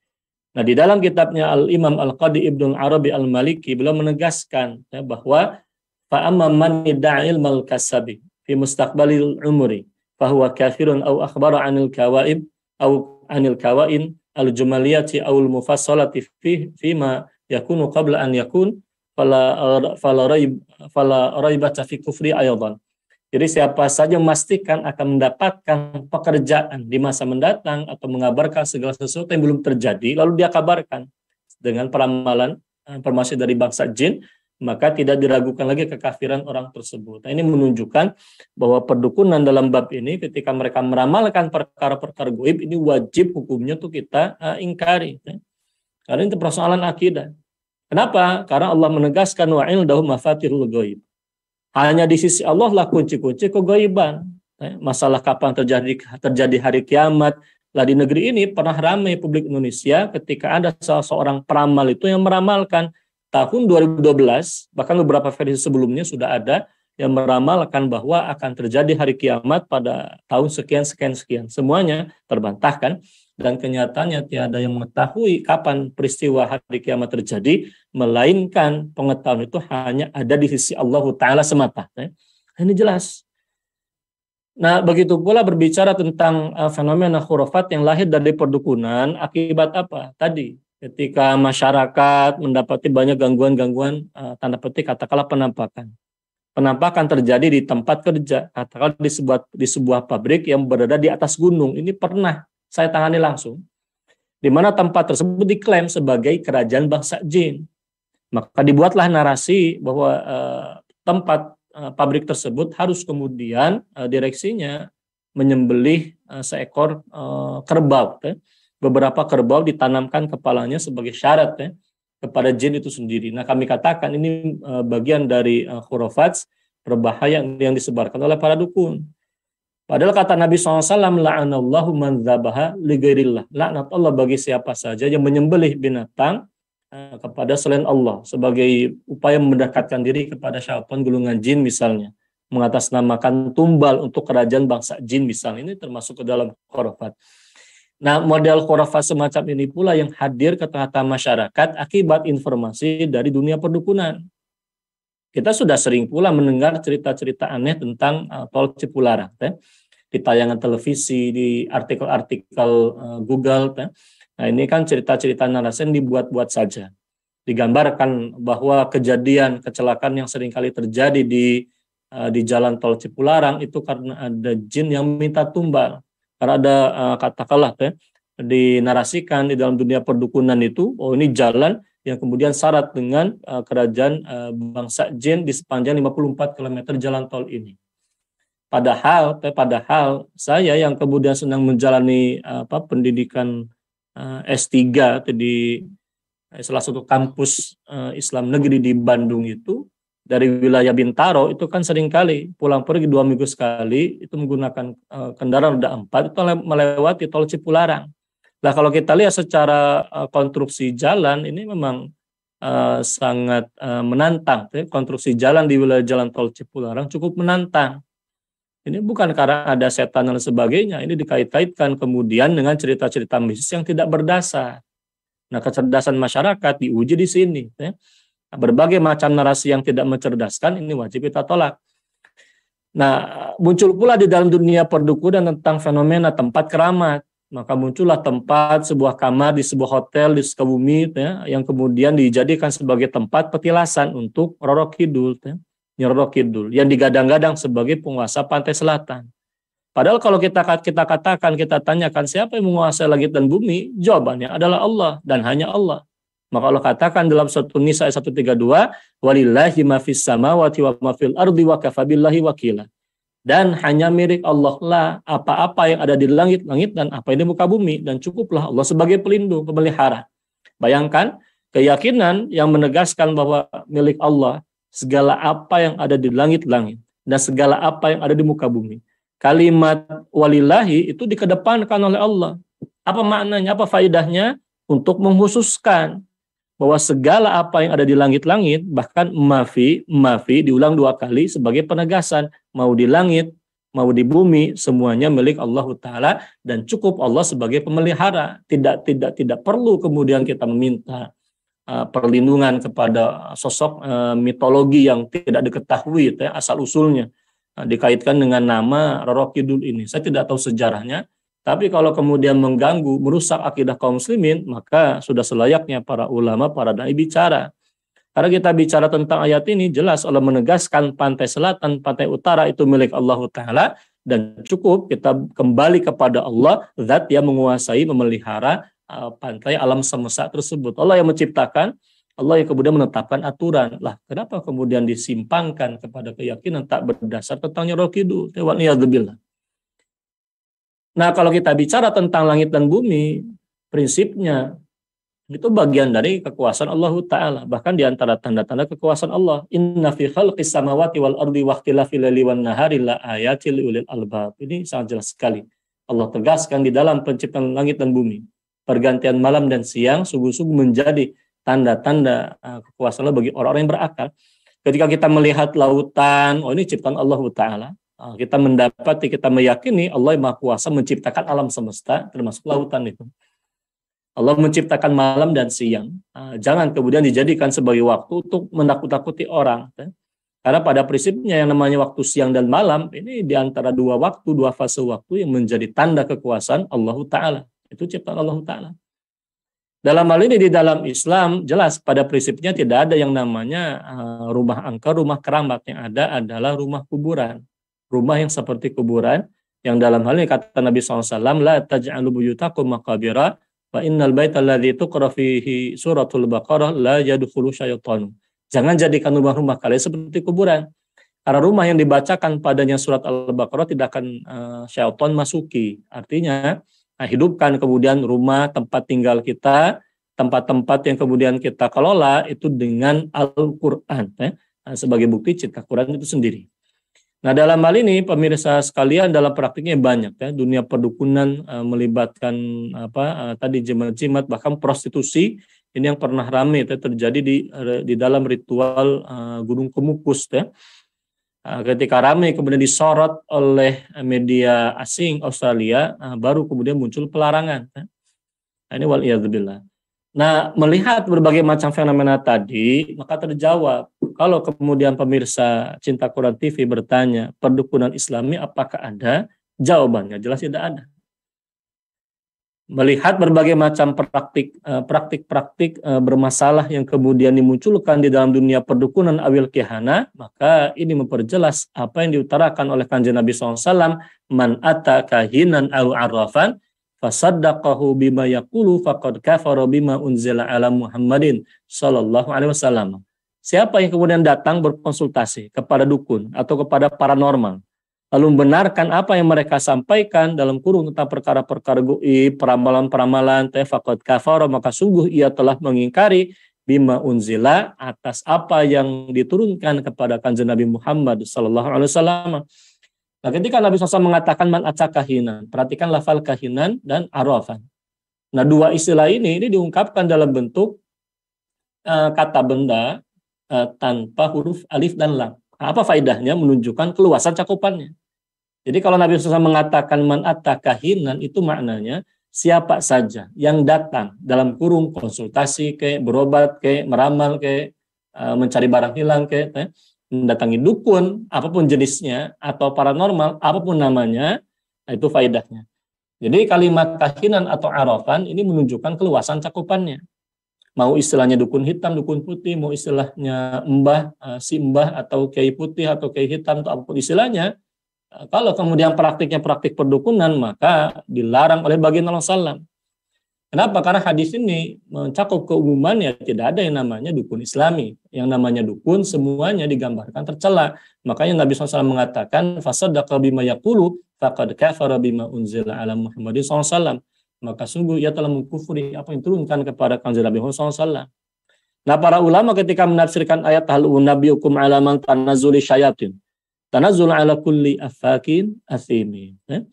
Nah, di dalam kitabnya Al-Imam Al-Qadi Ibnu Arabi Al-Maliki beliau menegaskan ya, bahwa fa'amma man da'il mal kasabi fi mustaqbalil umri bahwa kafirun au akhbara 'anil kawaib au 'anil kawain al-jumaliyati aw al-mufassalati fi fima yakunu qabla an yakun fala fala raib fala fi kufri Jadi siapa saja memastikan akan mendapatkan pekerjaan di masa mendatang atau mengabarkan segala sesuatu yang belum terjadi lalu dia kabarkan dengan peramalan eh, informasi dari bangsa jin maka tidak diragukan lagi kekafiran orang tersebut. Nah, ini menunjukkan bahwa perdukunan dalam bab ini ketika mereka meramalkan perkara-perkara goib ini wajib hukumnya tuh kita uh, ingkari. Karena ini persoalan akidah. Kenapa? Karena Allah menegaskan wa ildahu mafatihul ghaib. Hanya di sisi Allah lah kunci-kunci kegoiban. Eh, masalah kapan terjadi terjadi hari kiamat. Lah di negeri ini pernah ramai publik Indonesia ketika ada salah seorang peramal itu yang meramalkan tahun 2012 bahkan beberapa versi sebelumnya sudah ada yang meramalkan bahwa akan terjadi hari kiamat pada tahun sekian sekian sekian. Semuanya terbantahkan dan kenyataannya tiada yang mengetahui kapan peristiwa hari kiamat terjadi melainkan pengetahuan itu hanya ada di sisi Allah Taala semata ya, ini jelas nah begitu pula berbicara tentang eh, fenomena khurafat yang lahir dari perdukunan akibat apa tadi ketika masyarakat mendapati banyak gangguan-gangguan eh, tanda petik katakanlah penampakan penampakan terjadi di tempat kerja katakanlah di sebuah di sebuah pabrik yang berada di atas gunung ini pernah saya tangani langsung, di mana tempat tersebut diklaim sebagai kerajaan bangsa jin. Maka dibuatlah narasi bahwa eh, tempat eh, pabrik tersebut harus kemudian eh, direksinya menyembelih eh, seekor kerbau. Beberapa kerbau ditanamkan kepalanya sebagai syarat kepada jin itu sendiri. Nah kami katakan ini bagian dari eh, khurafat berbahaya yang disebarkan oleh para dukun Padahal kata Nabi SAW, la'anallahu man zabaha ligairillah. Laknat Allah bagi siapa saja yang menyembelih binatang eh, kepada selain Allah sebagai upaya mendekatkan diri kepada syaitan gulungan jin misalnya mengatasnamakan tumbal untuk kerajaan bangsa jin misalnya ini termasuk ke dalam khurafat. Nah, model khurafat semacam ini pula yang hadir ke tengah-tengah masyarakat akibat informasi dari dunia perdukunan. Kita sudah sering pula mendengar cerita-cerita aneh tentang uh, tol Cipularang. Ya di tayangan televisi, di artikel-artikel uh, Google. Ya. Nah ini kan cerita-cerita narasi yang dibuat-buat saja. Digambarkan bahwa kejadian kecelakaan yang seringkali terjadi di uh, di jalan tol Cipularang itu karena ada jin yang minta tumbal. Karena ada uh, katakanlah ya, dinarasikan di dalam dunia perdukunan itu, oh ini jalan yang kemudian syarat dengan uh, kerajaan uh, bangsa jin di sepanjang 54 km jalan tol ini. Padahal, padahal saya yang kemudian senang menjalani apa pendidikan eh, S3 di eh, salah satu kampus eh, Islam negeri di Bandung itu dari wilayah Bintaro itu kan seringkali pulang pergi dua minggu sekali itu menggunakan kendaraan roda empat itu melewati tol Cipularang. Nah kalau kita lihat secara konstruksi jalan ini memang uh, sangat uh, menantang. Ya. Konstruksi jalan di wilayah jalan tol Cipularang cukup menantang ini bukan karena ada setan dan sebagainya, ini dikait-kaitkan kemudian dengan cerita-cerita mistis yang tidak berdasar. Nah, kecerdasan masyarakat diuji di sini. Ya. Berbagai macam narasi yang tidak mencerdaskan ini wajib kita tolak. Nah, muncul pula di dalam dunia perdukunan tentang fenomena tempat keramat. Maka muncullah tempat sebuah kamar di sebuah hotel di Sukabumi ya, yang kemudian dijadikan sebagai tempat petilasan untuk Roro Kidul. Ya. Nyerro Kidul yang digadang-gadang sebagai penguasa pantai selatan. Padahal kalau kita kita katakan, kita tanyakan siapa yang menguasai langit dan bumi, jawabannya adalah Allah dan hanya Allah. Maka Allah katakan dalam satu Nisa ayat 132, "Walillahi ma fis samawati wa ma fil ardi wa kafabilahi wakila." Dan hanya milik Allah lah apa-apa yang ada di langit-langit dan apa yang di muka bumi dan cukuplah Allah sebagai pelindung, pemelihara. Bayangkan keyakinan yang menegaskan bahwa milik Allah segala apa yang ada di langit-langit dan segala apa yang ada di muka bumi. Kalimat walillahi itu dikedepankan oleh Allah. Apa maknanya? Apa faidahnya? Untuk menghususkan bahwa segala apa yang ada di langit-langit bahkan mafi mafi diulang dua kali sebagai penegasan mau di langit mau di bumi semuanya milik Allah Taala dan cukup Allah sebagai pemelihara. Tidak tidak tidak perlu kemudian kita meminta Eh, perlindungan kepada sosok eh, mitologi yang tidak diketahui ya, asal usulnya eh, dikaitkan dengan nama Roro Kidul ini. Saya tidak tahu sejarahnya, tapi kalau kemudian mengganggu, merusak akidah kaum muslimin, maka sudah selayaknya para ulama, para dai bicara. Karena kita bicara tentang ayat ini jelas Allah menegaskan pantai selatan, pantai utara itu milik Allah Ta'ala dan cukup kita kembali kepada Allah zat yang menguasai memelihara Eh, pantai alam semesta tersebut. Allah yang menciptakan, Allah yang kemudian menetapkan aturan. Lah, kenapa kemudian disimpangkan kepada keyakinan tak berdasar tentang roh Kidul? Tewan Iyadzubillah. Nah, kalau kita bicara tentang langit dan bumi, prinsipnya itu bagian dari kekuasaan Allah Ta'ala. Bahkan di antara tanda-tanda kekuasaan Allah. Inna fi khalqis samawati wal ardi waqtilafi naharilah wan nahari la ayatil ulil albab. Ini sangat jelas sekali. Allah tegaskan di dalam penciptaan langit dan bumi pergantian malam dan siang sungguh-sungguh menjadi tanda-tanda eh, kekuasaan Allah bagi orang-orang yang berakal. Ketika kita melihat lautan, oh ini ciptaan Allah Taala, eh, kita mendapati, kita meyakini Allah yang Maha Kuasa menciptakan alam semesta, termasuk lautan itu. Allah menciptakan malam dan siang. Eh, jangan kemudian dijadikan sebagai waktu untuk menakut-takuti orang. Ya. Karena pada prinsipnya yang namanya waktu siang dan malam, ini di antara dua waktu, dua fase waktu yang menjadi tanda kekuasaan Allah Ta'ala. Itu ciptaan Allah Ta'ala. Dalam hal ini di dalam Islam jelas pada prinsipnya tidak ada yang namanya eh, rumah angker, rumah keramat yang ada adalah rumah kuburan. Rumah yang seperti kuburan yang dalam hal ini kata Nabi SAW la taj'alu buyutakum makabira, wa innal baita alladhi tuqra fihi suratul baqarah la yadukhulu syaitanu. Jangan jadikan rumah-rumah kalian seperti kuburan. Karena rumah yang dibacakan padanya surat Al-Baqarah tidak akan uh, syaitan masuki. Artinya Nah, hidupkan kemudian rumah tempat tinggal kita tempat-tempat yang kemudian kita kelola itu dengan Al-Quran ya. nah, sebagai bukti cinta Quran itu sendiri. Nah dalam hal ini pemirsa sekalian dalam praktiknya banyak ya dunia perdukunan uh, melibatkan apa uh, tadi jimat-jimat bahkan prostitusi ini yang pernah ramai ya, terjadi di eh, di dalam ritual uh, Gunung Kemukus ya. Ah, ketika ramai kemudian disorot oleh media asing Australia ah, baru kemudian muncul pelarangan ya. nah, ini wal nah melihat berbagai macam fenomena tadi maka terjawab kalau kemudian pemirsa cinta Quran TV bertanya perdukunan Islami apakah ada jawabannya jelas tidak ada melihat berbagai macam praktik eh, praktik-praktik eh, bermasalah yang kemudian dimunculkan di dalam dunia perdukunan awil kehana maka ini memperjelas apa yang diutarakan oleh kanjeng Nabi SAW man ata kahinan au arrafan fasaddaqahu bima yaqulu faqad kafara bima unzila ala Muhammadin sallallahu alaihi wasallam siapa yang kemudian datang berkonsultasi kepada dukun atau kepada paranormal lalu membenarkan apa yang mereka sampaikan dalam kurung tentang perkara-perkara goib, peramalan-peramalan, tefakot kafar maka sungguh ia telah mengingkari bima unzila atas apa yang diturunkan kepada kanjeng Nabi Muhammad Sallallahu Alaihi Wasallam. Nah, ketika Nabi SAW mengatakan man kahinan, perhatikan lafal kahinan dan arafan. Nah, dua istilah ini ini diungkapkan dalam bentuk uh, kata benda uh, tanpa huruf alif dan lam. apa faedahnya menunjukkan keluasan cakupannya. Jadi kalau Nabi SAW mengatakan man kahinan itu maknanya siapa saja yang datang dalam kurung konsultasi ke berobat ke meramal ke eh, mencari barang hilang ke eh, mendatangi dukun apapun jenisnya atau paranormal apapun namanya nah, itu faidahnya. Jadi kalimat kahinan atau arafan ini menunjukkan keluasan cakupannya. Mau istilahnya dukun hitam, dukun putih, mau istilahnya mbah, eh, si mbah atau kiai putih atau kiai hitam atau apapun istilahnya, Nah, kalau kemudian praktiknya praktik perdukunan, maka dilarang oleh baginda Rasulullah. Kenapa? Karena hadis ini mencakup keumuman ya tidak ada yang namanya dukun islami. Yang namanya dukun semuanya digambarkan tercela. Makanya Nabi SAW mengatakan fasaddaqa bima yaqulu faqad kafara bima unzila ala Muhammadin SAW. Maka sungguh ia telah mengkufuri apa yang turunkan kepada kanjeng Nabi Muhammad SAW. Nah para ulama ketika menafsirkan ayat hal nabi hukum alaman tanazuli syayatin Tanazul ala kulli afakin asimin. Ya.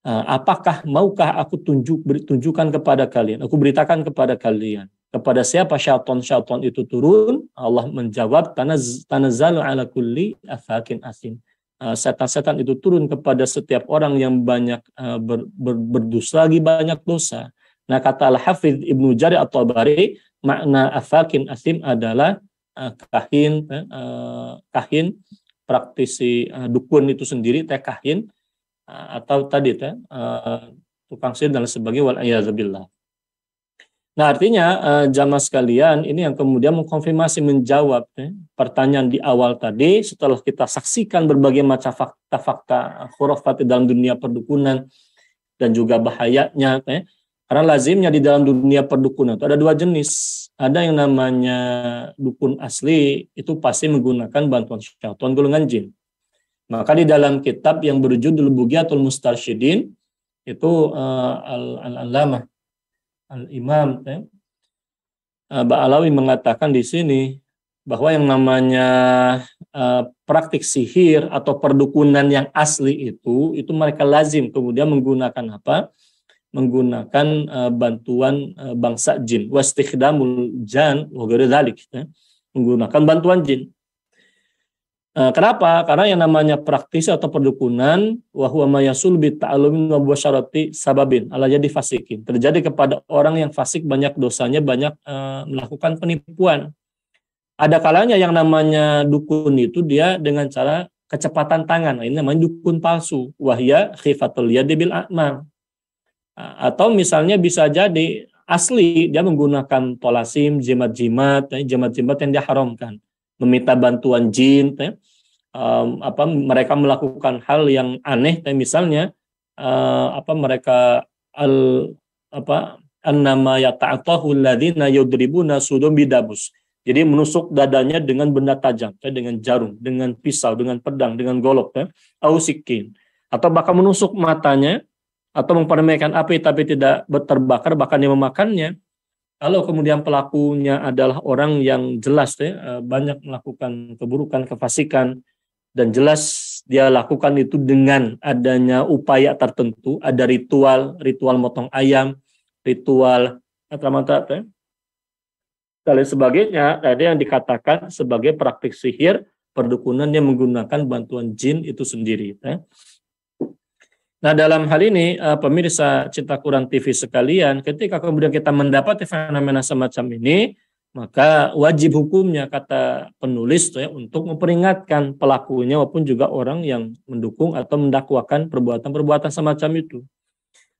Ah, apakah maukah aku tunjuk tunjukkan kepada kalian? Aku beritakan kepada kalian kepada siapa syaiton-syaiton itu turun, Allah menjawab tanazul ala kulli afakin asim. Ah, setan-setan itu turun kepada setiap orang yang banyak ah, ber, ber, berdosa lagi banyak dosa. Nah kata Al-Hafidh Ibnu Jari atau Bari, makna afakin asim adalah kahin, ya, kahin praktisi uh, dukun itu sendiri teh uh, atau tadi teh eh, tukang sihir dan sebagainya wal ayazabillah. Nah artinya uh, jamaah sekalian ini yang kemudian mengkonfirmasi menjawab eh, pertanyaan di awal tadi setelah kita saksikan berbagai macam fakta-fakta khurafat dalam dunia perdukunan dan juga bahayanya eh, karena lazimnya di dalam dunia perdukunan itu ada dua jenis. Ada yang namanya dukun asli, itu pasti menggunakan bantuan syaitan golongan jin. Maka di dalam kitab yang berjudul Bugiatul Mustarsyidin, itu uh, eh, Al-Alamah, Al-Imam, ya. uh, Ba'alawi mengatakan di sini, bahwa yang namanya uh, praktik sihir atau perdukunan yang asli itu, itu mereka lazim kemudian menggunakan apa? menggunakan uh, bantuan uh, bangsa jin wastikhdamul jan wa ya. menggunakan bantuan jin uh, kenapa karena yang namanya praktis atau perdukunan wahwa mayasul bi ta'allumin wa syarati sababin ala jadi fasikin terjadi kepada orang yang fasik banyak dosanya banyak uh, melakukan penipuan ada kalanya yang namanya dukun itu dia dengan cara kecepatan tangan ini namanya dukun palsu wahya khifatul yadi bil a'mal atau misalnya bisa jadi asli dia menggunakan tolasim, jimat-jimat, ya, jimat-jimat yang dia diharamkan, meminta bantuan jin, ya. apa mereka melakukan hal yang aneh, ya, misalnya eh, apa mereka al apa annama yata'atahu alladziina yudribuna sudum bidabus. Jadi menusuk dadanya dengan benda tajam, dengan jarum, dengan pisau, dengan pedang, dengan golok, ya, Atau bahkan menusuk matanya atau memperdamaikan api tapi tidak terbakar bahkan yang memakannya kalau kemudian pelakunya adalah orang yang jelas ya, eh, banyak melakukan keburukan kefasikan dan jelas dia lakukan itu dengan adanya upaya tertentu ada ritual ritual motong ayam ritual mata ya, dan lain sebagainya ada yang dikatakan sebagai praktik sihir perdukunan yang menggunakan bantuan jin itu sendiri ya. Nah, dalam hal ini eh, pemirsa Cinta kurang TV sekalian, ketika kemudian kita mendapati fenomena semacam ini, maka wajib hukumnya kata penulis tuh ya untuk memperingatkan pelakunya maupun juga orang yang mendukung atau mendakwakan perbuatan-perbuatan semacam itu.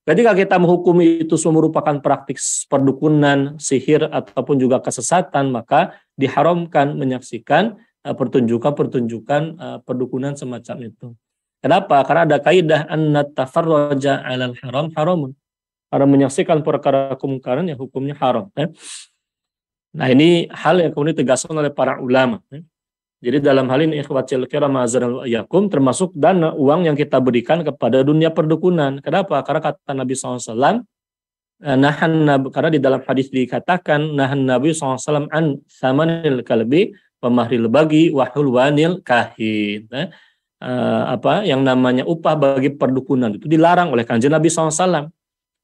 Ketika kita menghukumi itu semua merupakan praktik perdukunan, sihir ataupun juga kesesatan, maka diharamkan menyaksikan eh, pertunjukan-pertunjukan eh, perdukunan semacam itu. Kenapa? Karena ada kaidah anna tafarraja 'alal haram haramun. Karena menyaksikan perkara kemungkaran yang hukumnya haram. Ya. Nah ini hal yang kemudian ditegaskan oleh para ulama. Ya. Jadi dalam hal ini ikhwatil kiram yakum termasuk dana uang yang kita berikan kepada dunia perdukunan. Kenapa? Karena kata Nabi SAW, eh, nahan nabi, karena di dalam hadis dikatakan nahan Nabi SAW an samanil kalbi pemahril bagi wahul wanil kahin. Nah, ya uh, apa yang namanya upah bagi perdukunan itu dilarang oleh kanjeng Nabi SAW.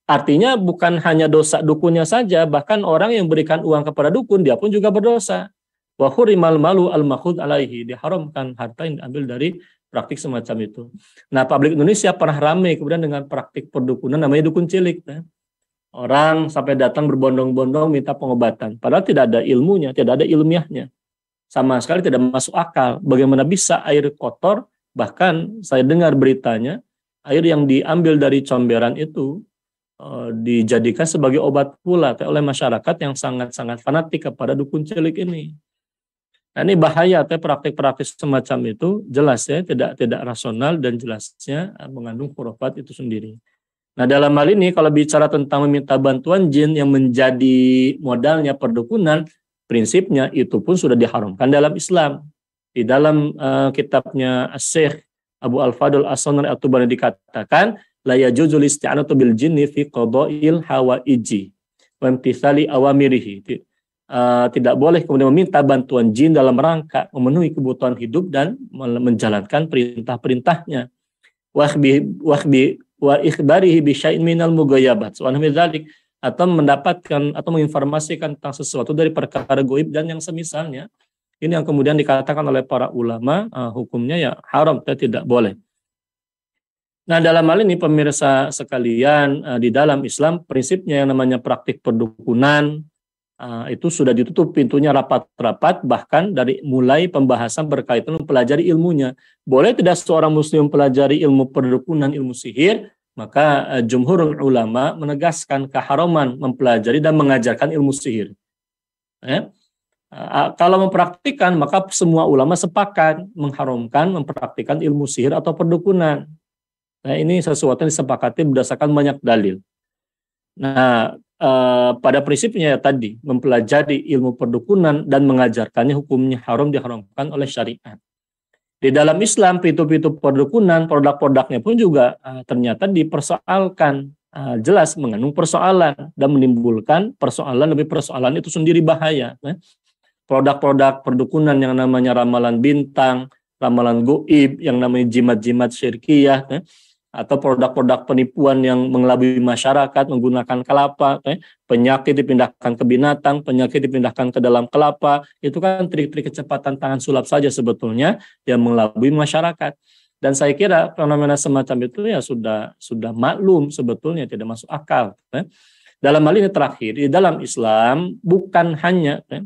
Artinya bukan hanya dosa dukunnya saja, bahkan orang yang berikan uang kepada dukun dia pun juga berdosa. Wa hurimal malu al makhud alaihi diharamkan harta yang diambil dari praktik semacam itu. Nah, publik Indonesia pernah ramai kemudian dengan praktik perdukunan namanya dukun cilik. Ya. Orang sampai datang berbondong-bondong minta pengobatan, padahal tidak ada ilmunya, tidak ada ilmiahnya, sama sekali tidak masuk akal. Bagaimana bisa air kotor Bahkan saya dengar beritanya, air yang diambil dari comberan itu e, dijadikan sebagai obat pula oleh masyarakat yang sangat-sangat fanatik kepada dukun cilik ini. Nah, ini bahaya teh praktik-praktik semacam itu jelas ya tidak tidak rasional dan jelasnya eh, mengandung khurafat itu sendiri. Nah, dalam hal ini kalau bicara tentang meminta bantuan jin yang menjadi modalnya perdukunan, prinsipnya itu pun sudah diharamkan dalam Islam. Di dalam uh, kitabnya Syekh Abu Al-Fadl As-Sanari At-Tubani dikatakan la yajuzu isti'anatu bil jinni fi qada'il hawaiji wa imtithali awamirihi. Uh, tidak boleh kemudian meminta bantuan jin dalam rangka memenuhi kebutuhan hidup dan menjalankan perintah-perintahnya. Wahbi wahbi wa ikhbarihi bi syai'in minal mughayabat. Subhanallah atau mendapatkan atau menginformasikan tentang sesuatu dari perkara goib dan yang semisalnya ini yang kemudian dikatakan oleh para ulama uh, hukumnya ya haram, ya tidak boleh. Nah dalam hal ini pemirsa sekalian uh, di dalam Islam prinsipnya yang namanya praktik perdukunan uh, itu sudah ditutup pintunya rapat-rapat bahkan dari mulai pembahasan berkaitan mempelajari ilmunya. Boleh tidak seorang muslim mempelajari ilmu perdukunan, ilmu sihir, maka uh, jumhur ulama menegaskan keharaman mempelajari dan mengajarkan ilmu sihir. Eh? Eh, eh, kalau mempraktikkan maka semua ulama sepakat mengharamkan mempraktikkan ilmu sihir atau perdukunan. Nah, ini sesuatu yang disepakati berdasarkan banyak dalil. Nah, eh, pada prinsipnya ya tadi mempelajari ilmu perdukunan dan mengajarkannya hukumnya haram diharamkan oleh syariat. Di dalam Islam pintu-pintu perdukunan produk-produknya pun juga eh, ternyata dipersoalkan eh, jelas mengandung persoalan dan menimbulkan persoalan lebih persoalan itu sendiri bahaya. Ya produk-produk perdukunan yang namanya ramalan bintang, ramalan goib, yang namanya jimat-jimat syirkiyah, eh, atau produk-produk penipuan yang mengelabui masyarakat menggunakan kelapa, eh, penyakit dipindahkan ke binatang, penyakit dipindahkan ke dalam kelapa, itu kan trik-trik kecepatan tangan sulap saja sebetulnya yang mengelabui masyarakat. Dan saya kira fenomena semacam itu ya sudah sudah maklum sebetulnya tidak masuk akal. Eh. Dalam hal ini terakhir di dalam Islam bukan hanya eh,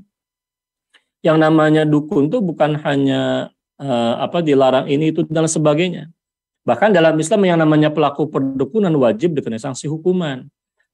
yang namanya dukun tuh bukan hanya uh, apa dilarang ini itu dan sebagainya. Bahkan dalam Islam yang namanya pelaku perdukunan wajib dikenai sanksi hukuman.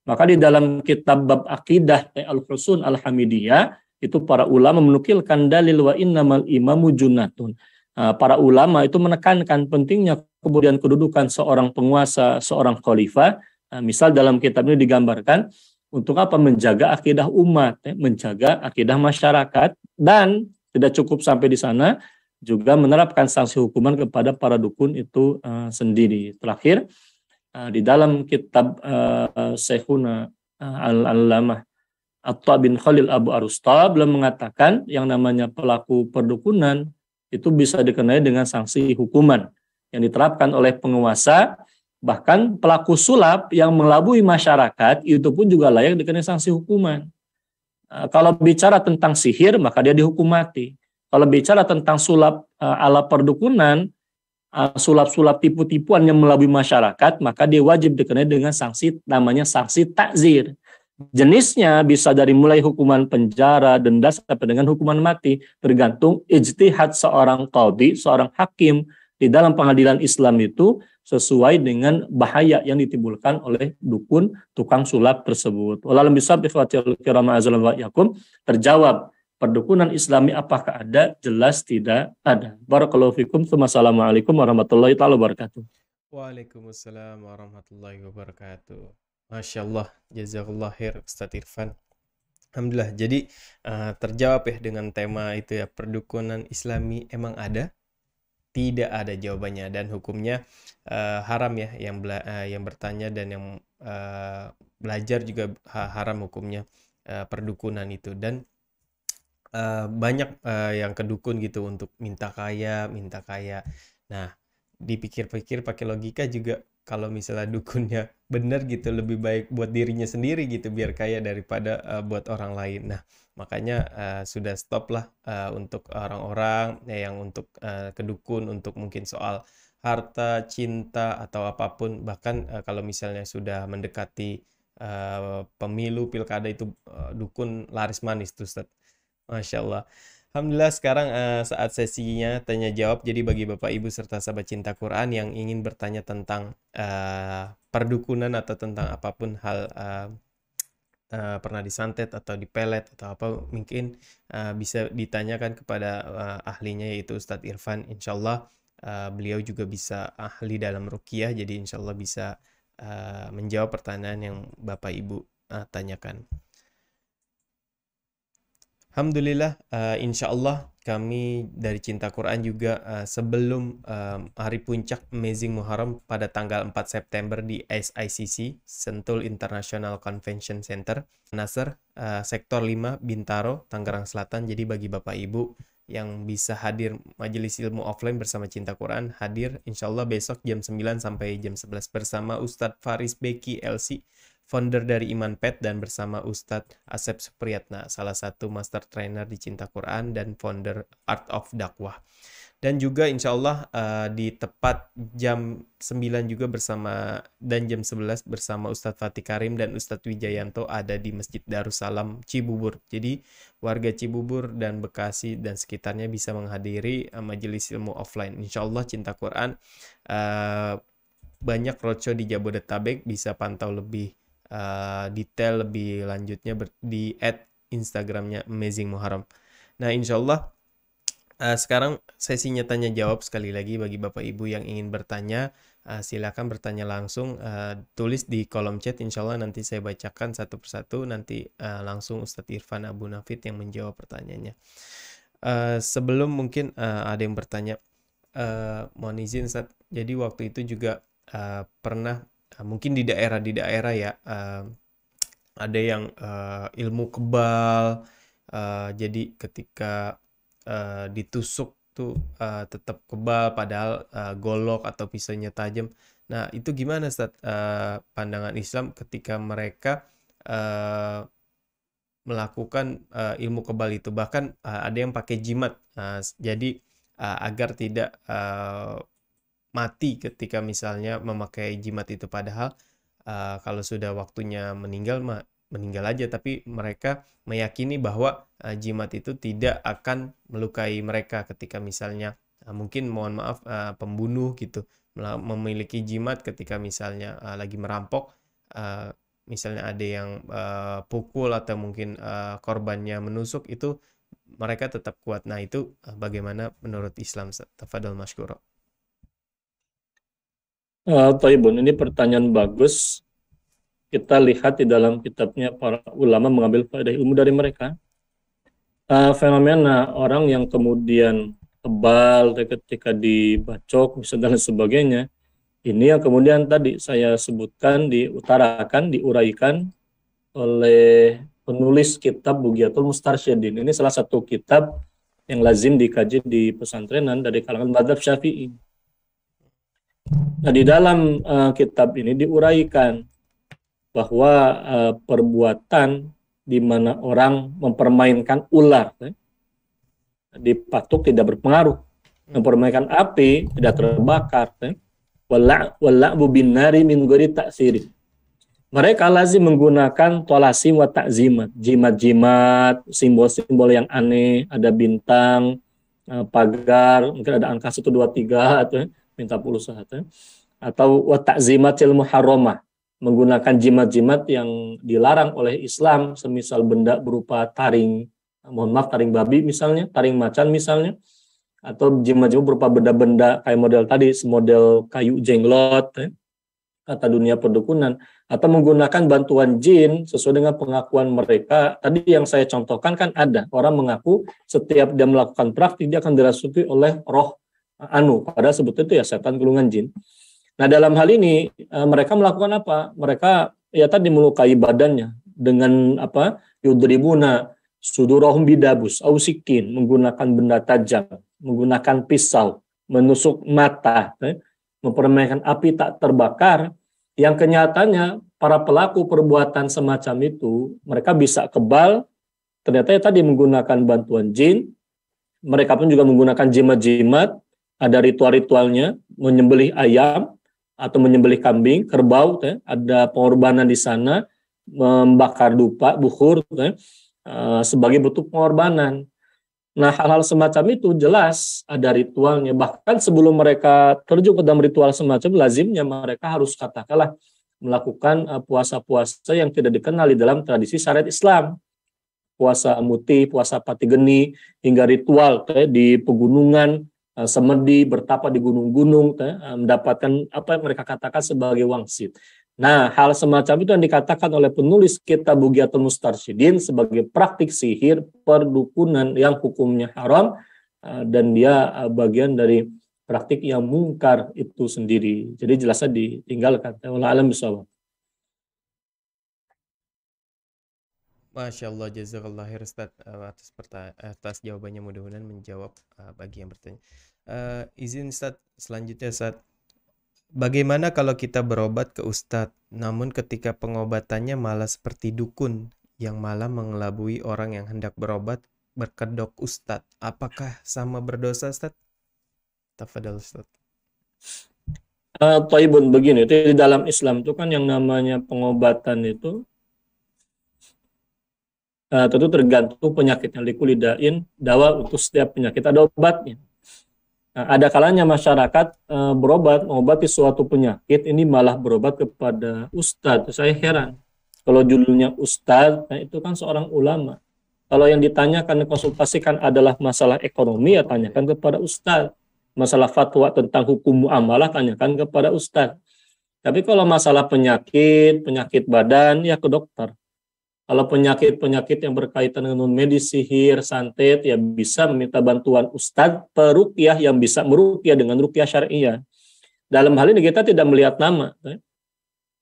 Maka di dalam kitab bab akidah eh, Al-Husun Al-Hamidiyah itu para ulama menukilkan dalil wa innamal imamu junatun. Eh, para ulama itu menekankan pentingnya kemudian kedudukan seorang penguasa, seorang khalifah. Misal dalam kitab ini digambarkan untuk apa? Menjaga akidah umat, ya, menjaga akidah masyarakat, dan tidak cukup sampai di sana, juga menerapkan sanksi hukuman kepada para dukun itu uh, sendiri. Terakhir, uh, di dalam kitab uh, Syekhuna uh, Al-Allamah Atta bin Khalil Abu Arusta belum mengatakan yang namanya pelaku perdukunan itu bisa dikenai dengan sanksi hukuman yang diterapkan oleh penguasa Bahkan pelaku sulap yang melabui masyarakat itu pun juga layak dikenai sanksi hukuman. Eh, kalau bicara tentang sihir, maka dia dihukum mati. Kalau bicara tentang sulap eh, ala perdukunan, eh, sulap-sulap tipu-tipuan yang melabui masyarakat, maka dia wajib dikenai dengan sanksi namanya sanksi takzir. Jenisnya bisa dari mulai hukuman penjara, denda, sampai dengan hukuman mati, tergantung ijtihad seorang taudi, seorang hakim di dalam pengadilan Islam itu sesuai dengan bahaya yang ditimbulkan oleh dukun tukang sulap tersebut. Walau bisab ikhwatil wa yakum terjawab perdukunan islami apakah ada? Jelas tidak ada. Barakallahu fikum. Assalamualaikum warahmatullahi taala wabarakatuh. Waalaikumsalam warahmatullahi wabarakatuh. Masya Allah, jazakallah khair Ustaz Irfan. Alhamdulillah, jadi uh, terjawab ya dengan tema itu ya, perdukunan islami emang ada, tidak ada jawabannya dan hukumnya uh, haram ya yang bela uh, yang bertanya dan yang uh, belajar juga haram hukumnya uh, perdukunan itu dan uh, banyak uh, yang kedukun gitu untuk minta kaya minta kaya nah dipikir-pikir pakai logika juga kalau misalnya dukunnya benar gitu lebih baik buat dirinya sendiri gitu biar kaya daripada uh, buat orang lain nah makanya uh, sudah stop lah uh, untuk orang-orang yang untuk uh, kedukun untuk mungkin soal harta cinta atau apapun bahkan uh, kalau misalnya sudah mendekati uh, pemilu pilkada itu uh, dukun laris manis tuh Ustaz. Masya Allah Alhamdulillah sekarang uh, saat sesinya tanya jawab jadi bagi Bapak Ibu serta sahabat cinta Quran yang ingin bertanya tentang uh, perdukunan atau tentang apapun hal uh, Eh, pernah disantet atau dipelet atau apa mungkin uh, bisa ditanyakan kepada uh, ahlinya yaitu Ustadz Irfan insyaallah uh, beliau juga bisa ahli dalam rukiah jadi Insya Allah bisa uh, menjawab pertanyaan yang Bapak Ibu uh, tanyakan Alhamdulillah uh, Allah kami dari Cinta Quran juga uh, sebelum um, hari puncak Amazing Muharram pada tanggal 4 September di SICC Sentul International Convention Center Nasr uh, sektor 5 Bintaro Tangerang Selatan jadi bagi Bapak Ibu yang bisa hadir majelis ilmu offline bersama Cinta Quran hadir insya Allah besok jam 9 sampai jam 11 bersama Ustadz Faris Beki LC founder dari Iman Pet dan bersama Ustadz Asep Supriyatna, salah satu master trainer di Cinta Quran dan founder Art of Dakwah. Dan juga insya Allah uh, di tepat jam 9 juga bersama dan jam 11 bersama Ustadz Fatih Karim dan Ustadz Wijayanto ada di Masjid Darussalam Cibubur. Jadi warga Cibubur dan Bekasi dan sekitarnya bisa menghadiri uh, majelis ilmu offline. Insya Allah Cinta Quran uh, banyak roadshow di Jabodetabek bisa pantau lebih uh, detail lebih lanjutnya di at Instagramnya Amazing Muharram. Nah insya Allah uh, eh, sekarang sesinya tanya jawab sekali lagi bagi bapak ibu yang ingin bertanya uh, silakan bertanya langsung uh, tulis di kolom chat insya Allah nanti saya bacakan satu persatu nanti uh, langsung Ustadz Irfan Abu Nafid yang menjawab pertanyaannya uh, sebelum mungkin uh, ada yang bertanya uh, mohon izin Ustadz jadi waktu itu juga uh, pernah Ah, mungkin di daerah di daerah ya uh, ada yang uh, ilmu kebal uh, jadi ketika uh, ditusuk tuh uh, tetap kebal padahal uh, golok atau pisaunya tajam nah itu gimana saat uh, pandangan Islam ketika mereka uh, melakukan uh, ilmu kebal itu bahkan uh, ada yang pakai jimat uh, jadi uh, agar tidak uh, mati ketika misalnya memakai jimat itu padahal uh, kalau sudah waktunya meninggal mah meninggal aja tapi mereka meyakini bahwa uh, jimat itu tidak akan melukai mereka ketika misalnya uh, mungkin mohon maaf uh, pembunuh gitu memiliki jimat ketika misalnya uh, lagi merampok uh, misalnya ada yang uh, pukul atau mungkin uh, korbannya menusuk itu mereka tetap kuat nah itu bagaimana menurut Islam tafadhol masykurah Uh, eh, Toibun, ini pertanyaan bagus. Kita lihat di dalam kitabnya para ulama mengambil faedah ilmu dari mereka. Uh, fenomena orang yang kemudian tebal ketika dibacok dan sebagainya, ini yang kemudian tadi saya sebutkan, diutarakan, diuraikan oleh penulis kitab Bugiatul Mustarsyidin. Ini salah satu kitab yang lazim dikaji di pesantrenan dari kalangan madhab syafi'i Nah, di dalam uh, kitab ini diuraikan bahwa uh, perbuatan di mana orang mempermainkan ular ya, eh, dipatuk tidak berpengaruh, mempermainkan api tidak terbakar. Ya. Wala wala bubinari min gori Mereka lazim menggunakan tolasi wa takzimat, jimat-jimat, simbol-simbol yang aneh, ada bintang, pagar, mungkin ada angka 1, 2, 3, atau minta pulusahatnya atau zimat ilmu haroma menggunakan jimat-jimat yang dilarang oleh Islam semisal benda berupa taring mohon maaf taring babi misalnya taring macan misalnya atau jimat-jimat berupa benda-benda kayak model tadi semodel kayu jenglot ya, kata dunia perdukunan atau menggunakan bantuan jin sesuai dengan pengakuan mereka tadi yang saya contohkan kan ada orang mengaku setiap dia melakukan praktik dia akan dirasuki oleh roh anu pada sebetulnya itu ya setan gulungan jin nah dalam hal ini eh, mereka melakukan apa mereka ya tadi melukai badannya dengan apa yudribuna sudurahum bidabus ausikin menggunakan benda tajam menggunakan pisau menusuk mata eh, mempermainkan api tak terbakar yang kenyataannya para pelaku perbuatan semacam itu mereka bisa kebal ternyata ya tadi menggunakan bantuan jin mereka pun juga menggunakan jimat-jimat ada ritual-ritualnya, menyembelih ayam atau menyembelih kambing, kerbau, ya. ada pengorbanan di sana, membakar dupa, bukhur, ya. Eh, sebagai bentuk pengorbanan. Nah, hal-hal semacam itu jelas ada ritualnya. Bahkan sebelum mereka terjun ke dalam ritual semacam, lazimnya mereka harus katakanlah melakukan eh, puasa-puasa yang tidak dikenali dalam tradisi syariat Islam. Puasa muti, puasa pati geni, hingga ritual ya, di pegunungan, Eh, semedi, bertapa di gunung-gunung, eh, mendapatkan apa yang mereka katakan sebagai wangsit. Nah, hal semacam itu yang dikatakan oleh penulis kitab Bugiatul Mustarsyidin sebagai praktik sihir perdukunan yang hukumnya haram eh, dan dia bagian dari praktik yang mungkar itu sendiri. Jadi jelasnya ditinggalkan. Wallahu alam bisawab. Masya Allah, jazakallah khair Ustaz eh, atas, atas jawabannya mudah-mudahan menjawab uh, bagi yang bertanya. Uh, izin Ustaz, selanjutnya Ustaz. Bagaimana kalau kita berobat ke Ustadz, namun ketika pengobatannya malah seperti dukun yang malah mengelabui orang yang hendak berobat berkedok Ustadz, apakah sama berdosa Ustadz? Tafadhal Ustadz. Uh, Taibun begini, itu di dalam Islam itu kan yang namanya pengobatan itu uh, tentu tergantung penyakitnya likulidain dawa untuk setiap penyakit ada obatnya nah, ada kalanya masyarakat uh, berobat mengobati suatu penyakit ini malah berobat kepada Ustad. saya heran kalau judulnya Ustad, nah itu kan seorang ulama kalau yang ditanyakan konsultasikan adalah masalah ekonomi ya tanyakan kepada Ustad. masalah fatwa tentang hukum muamalah tanyakan kepada Ustad. tapi kalau masalah penyakit, penyakit badan, ya ke dokter. Kalau penyakit-penyakit yang berkaitan dengan medis, sihir, santet, ya bisa meminta bantuan ustadz perukiah yang bisa merukiah dengan rukiah syariah. Dalam hal ini kita tidak melihat nama. Ya.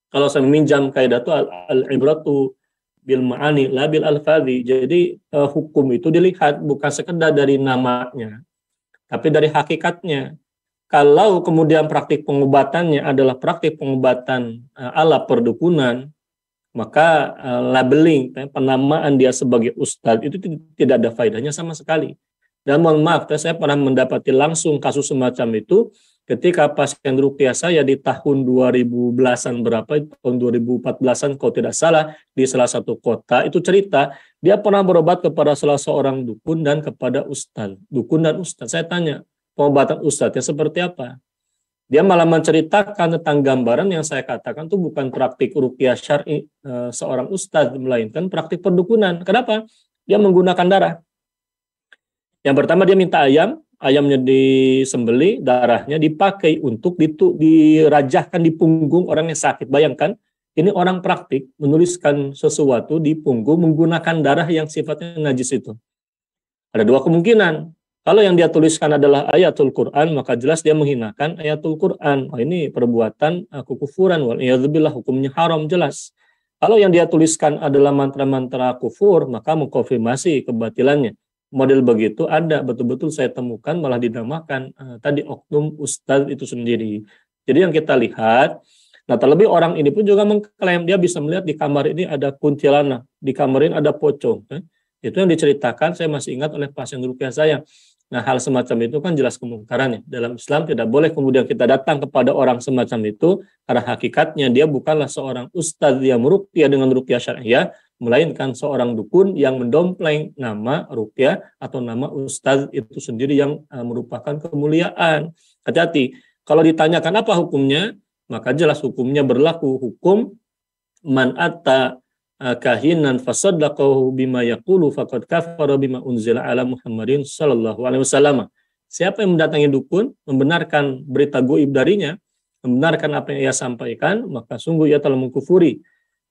Kalau saya meminjam kaidah itu al-ibratu bil ma'ani la bil alfadhi. Jadi eh, hukum itu dilihat bukan sekedar dari namanya, tapi dari hakikatnya. Kalau kemudian praktik pengobatannya adalah praktik pengobatan eh, ala perdukunan, maka eh, labeling ya, penamaan dia sebagai ustadz itu tidak ada faedahnya sama sekali. Dan mohon maaf, ya, saya pernah mendapati langsung kasus semacam itu ketika pasien rupiah saya di tahun 2010-an berapa, tahun 2014-an kalau tidak salah, di salah satu kota, itu cerita, dia pernah berobat kepada salah seorang dukun dan kepada ustadz. Dukun dan ustadz Saya tanya, pengobatan ustadznya seperti apa? Dia malah menceritakan tentang gambaran yang saya katakan itu bukan praktik rukyah syar'i eh, seorang ustadz melainkan praktik perdukunan. Kenapa? Dia menggunakan darah. Yang pertama dia minta ayam, ayamnya disembeli, darahnya dipakai untuk ditu, dirajahkan di punggung orang yang sakit. Bayangkan, ini orang praktik menuliskan sesuatu di punggung menggunakan darah yang sifatnya najis itu. Ada dua kemungkinan. Kalau yang dia tuliskan adalah ayatul Quran, maka jelas dia menghinakan ayatul Quran. Oh, ini perbuatan eh, kekufuran. Ya hukumnya haram jelas. Kalau yang dia tuliskan adalah mantra-mantra kufur, maka mengkonfirmasi kebatilannya. Model begitu ada, betul-betul saya temukan malah dinamakan uh, tadi oknum ustadz itu sendiri. Jadi yang kita lihat, nah terlebih orang ini pun juga mengklaim dia bisa melihat di kamar ini ada kuntilanak, di kamar ini ada pocong. Eh. Itu yang diceritakan saya masih ingat oleh pasien rupiah saya Nah, hal semacam itu kan jelas kemungkaran ya. Dalam Islam tidak boleh kemudian kita datang kepada orang semacam itu karena hakikatnya dia bukanlah seorang ustadz yang merukyah dengan rukyah syariah, melainkan seorang dukun yang mendompleng nama rukyah atau nama ustadz itu sendiri yang eh, merupakan kemuliaan. Hati-hati. Kalau ditanyakan apa hukumnya, maka jelas hukumnya berlaku hukum man atta Eh, kahinan fasaddaqahu bima yaqulu faqad kafara bima unzila ala Muhammadin sallallahu alaihi wasallam. Siapa yang mendatangi dukun, membenarkan berita goib darinya, membenarkan apa yang ia sampaikan, maka sungguh ia telah mengkufuri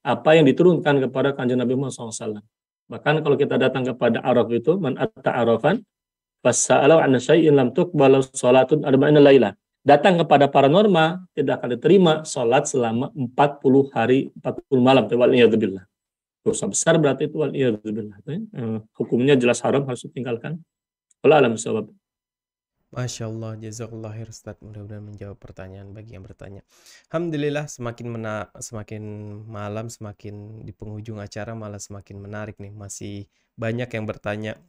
apa yang diturunkan kepada kanjeng Nabi Muhammad SAW. Bahkan kalau kita datang kepada Araf itu, man atta arafan, fasa'alau anna syai'in lam tuqbalau sholatun arba'ina layla. Datang kepada paranormal, tidak akan diterima sholat selama 40 hari, 40 malam. Tewaliyadzubillah dosa besar berarti itu wal eh, hukumnya jelas haram harus ditinggalkan Allah alam sebab. Masya Allah, jazakallah khair Ustaz. Mudah-mudahan menjawab pertanyaan bagi yang bertanya. Alhamdulillah, semakin mena semakin malam, semakin di penghujung acara malah semakin menarik nih. Masih banyak yang bertanya.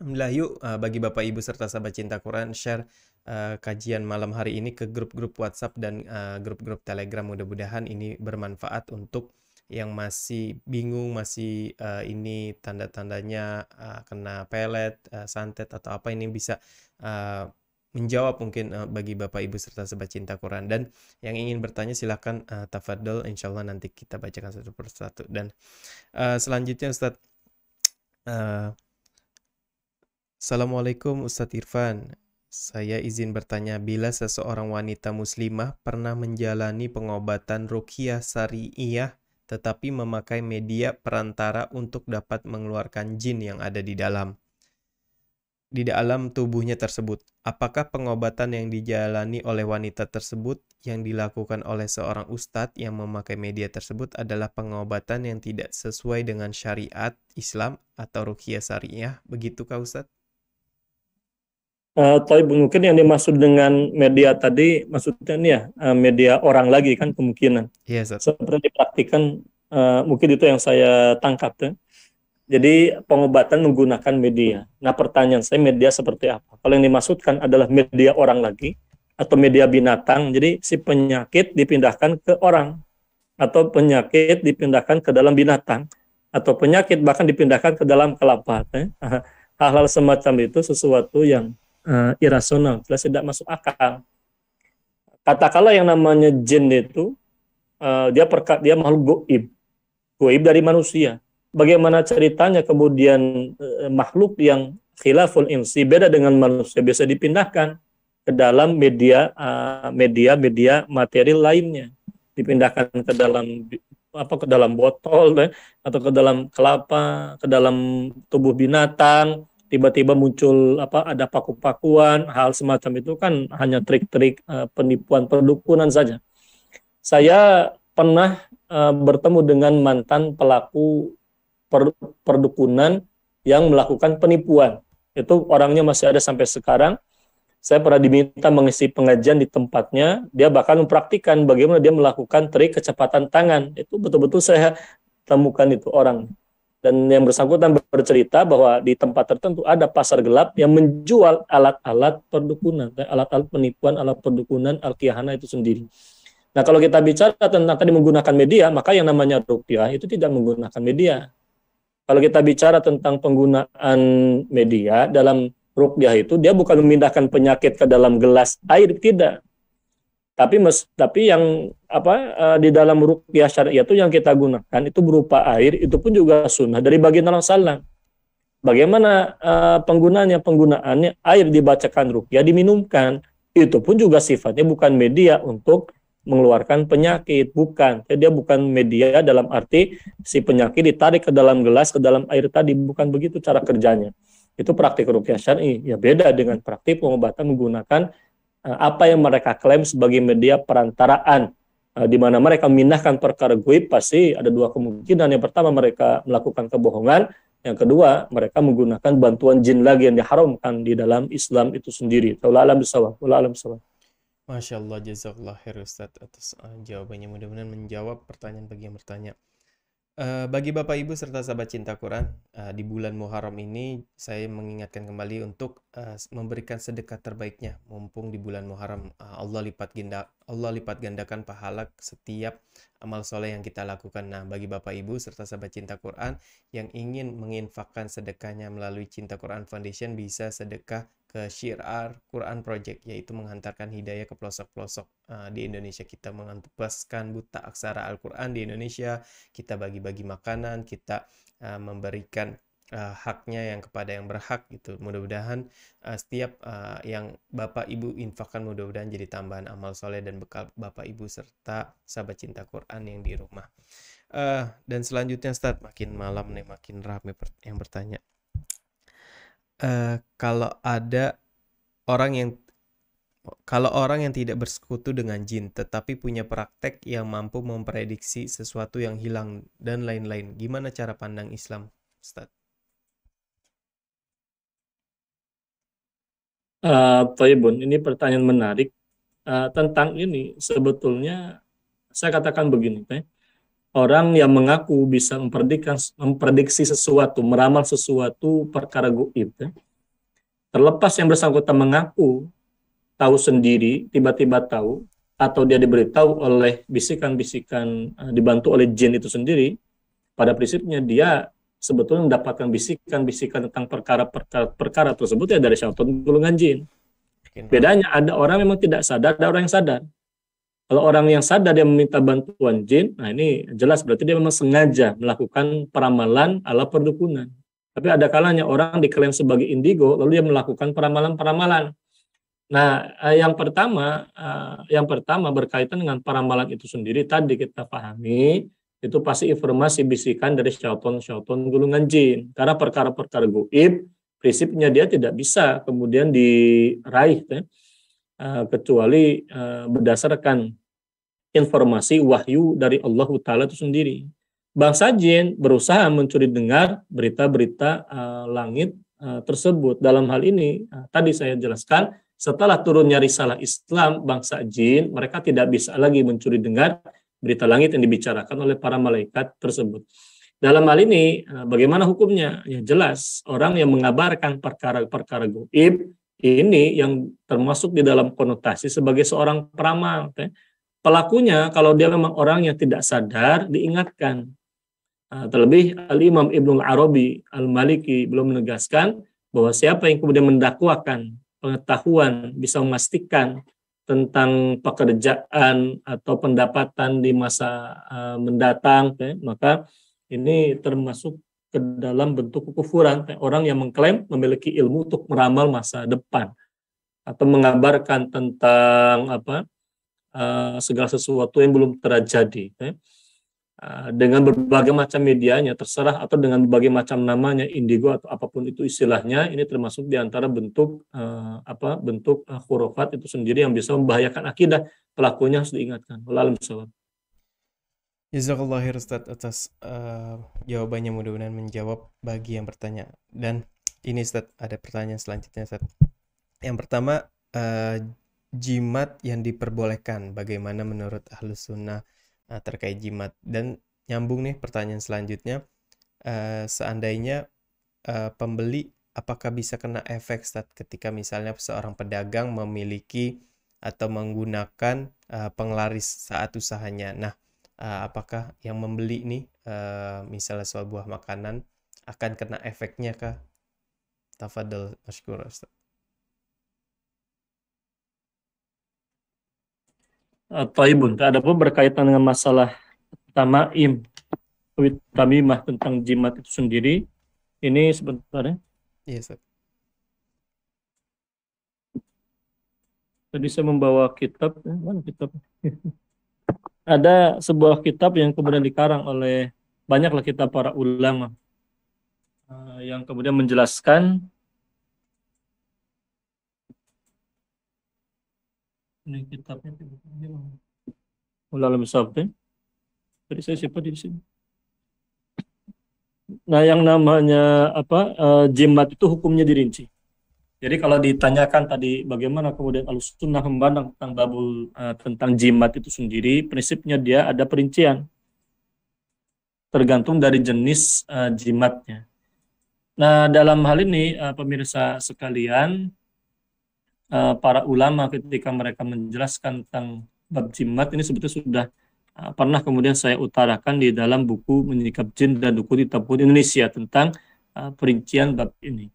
Alhamdulillah, yuk eh, bagi Bapak Ibu serta sahabat cinta Quran, share uh, kajian malam hari ini ke grup-grup WhatsApp dan grup-grup uh, grup Telegram. Mudah-mudahan ini bermanfaat untuk yang masih bingung, masih uh, ini tanda-tandanya uh, kena pelet, uh, santet atau apa ini bisa uh, menjawab mungkin uh, bagi Bapak Ibu serta sobat cinta Quran dan yang ingin bertanya silahkan uh, insya Allah nanti kita bacakan satu persatu dan uh, selanjutnya Ustaz uh, Assalamualaikum Ustadz Irfan saya izin bertanya, bila seseorang wanita muslimah pernah menjalani pengobatan rukiah syariah tetapi memakai media perantara untuk dapat mengeluarkan jin yang ada di dalam di dalam tubuhnya tersebut. Apakah pengobatan yang dijalani oleh wanita tersebut yang dilakukan oleh seorang ustadz yang memakai media tersebut adalah pengobatan yang tidak sesuai dengan syariat Islam atau rukyah syariah? Begitu Begitukah ustadz? Uh, tapi mungkin yang dimaksud dengan media tadi maksudnya ini ya uh, media orang lagi kan kemungkinan. Yes, iya, Seperti dipraktikan uh, mungkin itu yang saya tangkap ya. Jadi pengobatan menggunakan media. Nah pertanyaan saya media seperti apa? Kalau yang dimaksudkan adalah media orang lagi atau media binatang. Jadi si penyakit dipindahkan ke orang atau penyakit dipindahkan ke dalam binatang atau penyakit bahkan dipindahkan ke dalam kelapa. Ya. <laughs> Hal-hal semacam itu sesuatu yang uh, irasional, jelas tidak masuk akal. Katakanlah yang namanya jin itu uh, dia perkat dia makhluk goib, goib dari manusia. Bagaimana ceritanya kemudian uh, makhluk yang khilaful insi beda dengan manusia bisa dipindahkan ke dalam media uh, media media materi lainnya dipindahkan ke dalam apa ke dalam botol atau ke dalam kelapa, ke dalam tubuh binatang tiba-tiba muncul apa ada paku-pakuan hal semacam itu kan hanya trik-trik uh, penipuan perdukunan saja. Saya pernah uh, bertemu dengan mantan pelaku per, perdukunan yang melakukan penipuan. Itu orangnya masih ada sampai sekarang. Saya pernah diminta mengisi pengajian di tempatnya. Dia bahkan mempraktikkan bagaimana dia melakukan trik kecepatan tangan. Itu betul-betul saya temukan itu orang dan yang bersangkutan bercerita bahwa di tempat tertentu ada pasar gelap yang menjual alat-alat perdukunan, eh, alat-alat penipuan, alat perdukunan, al-kiahana itu sendiri. Nah, kalau kita bicara tentang tadi menggunakan media, maka yang namanya rupiah itu tidak menggunakan media. Kalau kita bicara tentang penggunaan media dalam rupiah itu, dia bukan memindahkan penyakit ke dalam gelas air, tidak. Tapi mes, tapi yang apa uh, di dalam rukyah syariah itu yang kita gunakan itu berupa air itu pun juga sunnah dari bagian baginda salam Bagaimana uh, penggunaannya penggunaannya air dibacakan rukyah diminumkan itu pun juga sifatnya bukan media untuk mengeluarkan penyakit bukan jadi dia bukan media dalam arti si penyakit ditarik ke dalam gelas ke dalam air tadi bukan begitu cara kerjanya itu praktik rukyah syar'i ya beda dengan praktik pengobatan menggunakan Eh, apa yang mereka klaim sebagai media perantaraan eh, di mana mereka minahkan perkara goib pasti ada dua kemungkinan yang pertama mereka melakukan kebohongan yang kedua mereka menggunakan bantuan jin lagi yang diharamkan di dalam Islam itu sendiri taulah alam bisawab alam Masya Allah, jazakallah khair Ustaz atas eh, jawabannya. Mudah-mudahan menjawab pertanyaan bagi yang bertanya. Eh, bagi Bapak Ibu serta sahabat cinta Quran, uh, di bulan Muharram ini saya mengingatkan kembali untuk uh, memberikan sedekah terbaiknya mumpung di bulan Muharram uh, Allah lipat ganda Allah lipat gandakan pahala setiap amal soleh yang kita lakukan. Nah, bagi Bapak Ibu serta sahabat cinta Quran yang ingin menginfakkan sedekahnya melalui Cinta Quran Foundation bisa sedekah ke Syiar Quran Project yaitu menghantarkan hidayah ke pelosok-pelosok uh, di Indonesia kita mengentaskan buta aksara Al-Qur'an di Indonesia kita bagi-bagi makanan kita uh, memberikan uh, haknya yang kepada yang berhak gitu. Mudah-mudahan uh, setiap uh, yang Bapak Ibu infakkan mudah-mudahan jadi tambahan amal soleh dan bekal Bapak Ibu serta sahabat cinta Quran yang di rumah. Uh, dan selanjutnya start makin malam nih makin ramai yang bertanya. Eh, kalau ada orang yang kalau orang yang tidak bersekutu dengan jin tetapi punya praktek yang mampu memprediksi sesuatu yang hilang dan lain-lain. Gimana cara pandang Islam, Ustaz? Uh, eh, ini pertanyaan menarik uh, tentang ini. Sebetulnya saya katakan begini, Teh orang yang mengaku bisa memprediksi, sesuatu, meramal sesuatu perkara goib. Ya. Terlepas yang bersangkutan mengaku tahu sendiri, tiba-tiba tahu, atau dia diberitahu oleh bisikan-bisikan eh, dibantu oleh jin itu sendiri, pada prinsipnya dia sebetulnya mendapatkan bisikan-bisikan tentang perkara-perkara tersebut ya dari syaitan golongan jin. Bedanya ada orang memang tidak sadar, ada orang yang sadar. Kalau orang yang sadar dia meminta bantuan jin, nah ini jelas berarti dia memang sengaja melakukan peramalan ala perdukunan. Tapi ada kalanya orang diklaim sebagai indigo, lalu dia melakukan peramalan-peramalan. Nah, eh, yang pertama, eh, yang pertama berkaitan dengan peramalan itu sendiri tadi kita pahami itu pasti informasi bisikan dari syaiton-syaiton gulungan jin. Karena perkara-perkara goib, prinsipnya dia tidak bisa kemudian diraih, ya. eh, kecuali berdasarkan informasi wahyu dari Allah Ta'ala itu sendiri. Bangsa jin berusaha mencuri dengar berita-berita uh, langit uh, tersebut. Dalam hal ini, uh, tadi saya jelaskan, setelah turunnya risalah Islam, bangsa jin, mereka tidak bisa lagi mencuri dengar berita langit yang dibicarakan oleh para malaikat tersebut. Dalam hal ini, bagaimana hukumnya? Ya jelas, orang yang mengabarkan perkara-perkara goib ini yang termasuk di dalam konotasi sebagai seorang peramal. Okay? pelakunya kalau dia memang orang yang tidak sadar diingatkan. Ah, terlebih Al-Imam Ibnu Arabi Al-Maliki belum menegaskan bahwa siapa yang kemudian mendakwakan pengetahuan bisa memastikan tentang pekerjaan atau pendapatan di masa ah, mendatang ya, maka ini termasuk ke dalam bentuk kekufuran ya, orang yang mengklaim memiliki ilmu untuk meramal masa depan atau mengabarkan tentang apa uh, segala sesuatu yang belum terjadi. Ya. Uh, dengan berbagai macam medianya, terserah atau dengan berbagai macam namanya, indigo atau apapun itu istilahnya, ini termasuk diantara bentuk uh, apa bentuk uh, khurafat itu sendiri yang bisa membahayakan akidah pelakunya harus diingatkan. walaupun. sawab. Jazakallah khair Ustaz atas uh, jawabannya mudah-mudahan menjawab bagi yang bertanya. Dan ini Ustaz ada pertanyaan selanjutnya Ustaz. Yang pertama uh, jimat yang diperbolehkan bagaimana menurut ahlu sunnah uh, terkait jimat dan nyambung nih pertanyaan selanjutnya uh, seandainya uh, pembeli apakah bisa kena efek saat ketika misalnya seorang pedagang memiliki atau menggunakan uh, penglaris saat usahanya nah uh, apakah yang membeli nih uh, misalnya sebuah makanan akan kena efeknya kah tafadil masykur Ustaz Eh, Taibun. pun berkaitan dengan masalah tamaim, tamimah tentang jimat itu sendiri, ini sebentar ya. Yes, iya, sir. Tadi saya membawa kitab, eh, mana kitab? <laughs> Ada sebuah kitab yang kemudian dikarang oleh banyaklah kita para ulama eh, yang kemudian menjelaskan ini kitabnya jadi saya siapa di sini nah yang namanya apa eh, jimat itu hukumnya dirinci jadi kalau ditanyakan tadi bagaimana kemudian alus sunnah memandang tentang babul eh, tentang jimat itu sendiri prinsipnya dia ada perincian tergantung dari jenis eh, jimatnya nah dalam hal ini pemirsa sekalian uh, para ulama ketika mereka menjelaskan tentang bab jimat ini sebetulnya sudah uh, pernah kemudian saya utarakan di dalam buku menyikap jin dan dukun di Indonesia tentang uh, perincian bab ini.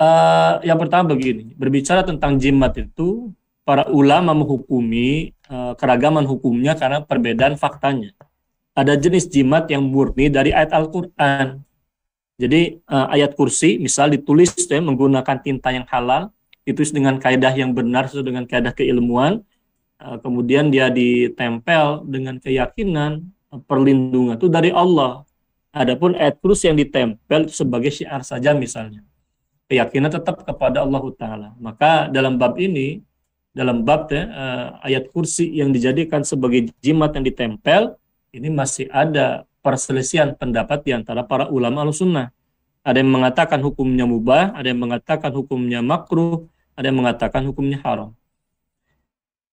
Uh, yang pertama begini, berbicara tentang jimat itu para ulama menghukumi uh, keragaman hukumnya karena perbedaan faktanya. Ada jenis jimat yang murni dari ayat Al-Qur'an. Jadi uh, ayat kursi misal ditulis ya, menggunakan tinta yang halal itu dengan kaedah yang benar sesuai dengan kaedah keilmuan eh, kemudian dia ditempel dengan keyakinan eh, perlindungan itu dari Allah adapun ayat kursi yang ditempel sebagai syiar saja misalnya keyakinan tetap kepada Allah taala maka dalam bab ini dalam bab ya, ayat kursi yang dijadikan sebagai jimat yang ditempel ini masih ada perselisihan pendapat di antara para ulama al-sunnah. Ada yang mengatakan hukumnya mubah, ada yang mengatakan hukumnya makruh, ada yang mengatakan hukumnya haram.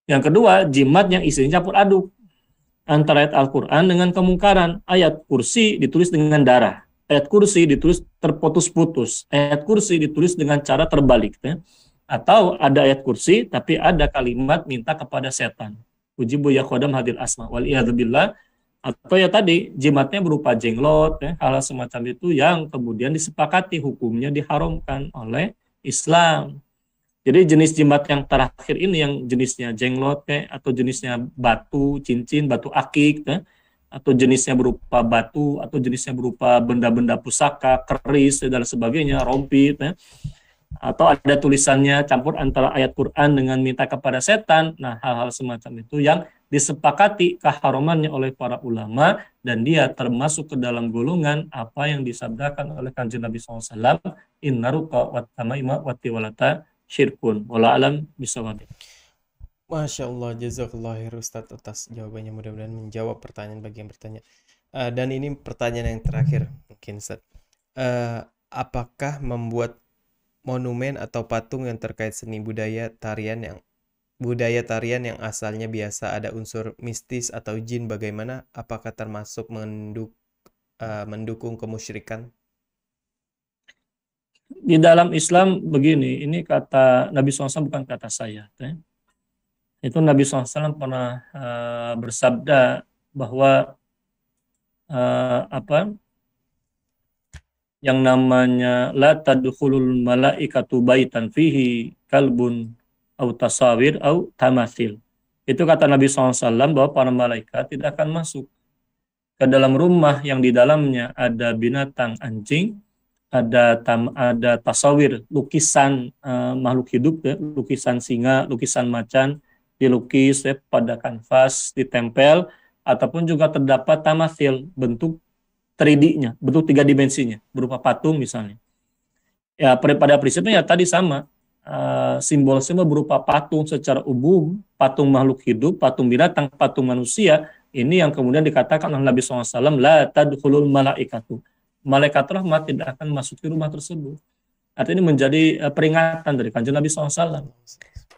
Yang kedua, jimat yang isinya campur aduk antara ayat Al-Quran dengan kemungkaran. Ayat kursi ditulis dengan darah. Ayat kursi ditulis terputus-putus. Ayat kursi ditulis dengan cara terbalik. Ya. Atau ada ayat kursi, tapi ada kalimat minta kepada setan. Ujibu yaqodam hadir asma. Waliyahzubillah atau ya tadi jimatnya berupa jenglot ya, hal semacam itu yang kemudian disepakati hukumnya diharamkan oleh Islam jadi jenis jimat yang terakhir ini yang jenisnya jenglot kayak, atau jenisnya batu cincin, batu akik kayak, atau jenisnya berupa batu atau jenisnya berupa benda-benda pusaka, keris dan sebagainya, rompi kayak. atau ada tulisannya campur antara ayat Quran dengan minta kepada setan. Nah, hal-hal semacam itu yang disepakati keharamannya oleh para ulama dan dia termasuk ke dalam golongan apa yang disabdakan oleh kanjeng Nabi SAW ruka wat tamaima wati walata syirkun. Wala alam bisawab. Masya Allah, jazakallah Ustaz atas jawabannya. Mudah-mudahan menjawab pertanyaan bagi yang bertanya. Uh, dan ini pertanyaan yang terakhir mungkin Ustaz. Uh, eh, apakah membuat monumen atau patung yang terkait seni budaya tarian yang budaya tarian yang asalnya biasa ada unsur mistis atau jin bagaimana apakah termasuk menduk, uh, mendukung kemusyrikan di dalam Islam begini, ini kata Nabi SAW bukan kata saya. Itu Nabi SAW pernah eh, bersabda bahwa eh, apa yang namanya la tadkhulul malaikatu baitan fihi kalbun au tasawir au tamasil. Itu kata Nabi SAW bahwa para malaikat tidak akan masuk ke dalam rumah yang di dalamnya ada binatang anjing, ada tam, ada tasawir lukisan uh, makhluk hidup ya, lukisan singa lukisan macan dilukis ya, pada kanvas ditempel ataupun juga terdapat tamasil bentuk 3D-nya bentuk tiga dimensinya berupa patung misalnya ya pada prinsipnya ya tadi sama eh, simbol-simbol berupa patung secara umum patung makhluk hidup patung binatang patung manusia ini yang kemudian dikatakan oleh Nabi SAW la tadkhulul malaikatu malaikat rahmat tidak akan masuk ke rumah tersebut. Artinya menjadi eh, peringatan dari kanjeng Nabi SAW.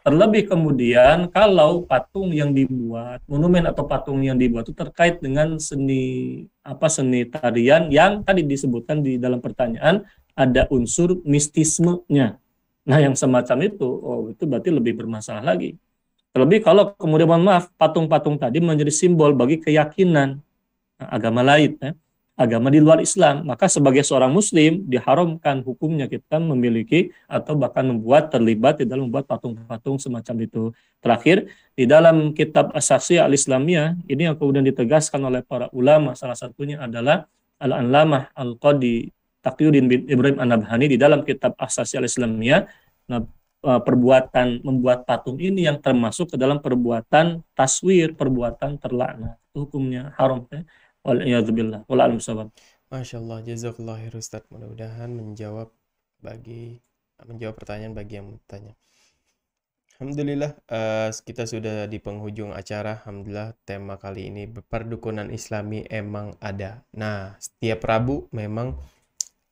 Terlebih kemudian kalau patung yang dibuat, monumen atau patung yang dibuat itu terkait dengan seni apa seni tarian yang tadi disebutkan di dalam pertanyaan ada unsur mistismenya. Nah, yang semacam itu oh itu berarti lebih bermasalah lagi. Terlebih kalau kemudian mohon maaf patung-patung tadi menjadi simbol bagi keyakinan nah, agama lain ya agama di luar Islam. Maka sebagai seorang muslim diharamkan hukumnya kita memiliki atau bahkan membuat terlibat di dalam membuat patung-patung semacam itu. Terakhir, di dalam kitab Asasi Al-Islamiyah, ini yang kemudian ditegaskan oleh para ulama salah satunya adalah Al-Anlamah Al-Qadi Taqiyuddin bin Ibrahim An-Nabhani di dalam kitab Asasi Al-Islamiyah nah, e, perbuatan membuat patung ini yang termasuk ke dalam perbuatan taswir, perbuatan terlaknat. hukumnya haram. Ya. Masya Allah, jazakallah Ustaz. Mudah-mudahan menjawab bagi menjawab pertanyaan bagi yang bertanya. Alhamdulillah, uh, kita sudah di penghujung acara. Alhamdulillah, tema kali ini perdukunan Islami emang ada. Nah, setiap Rabu memang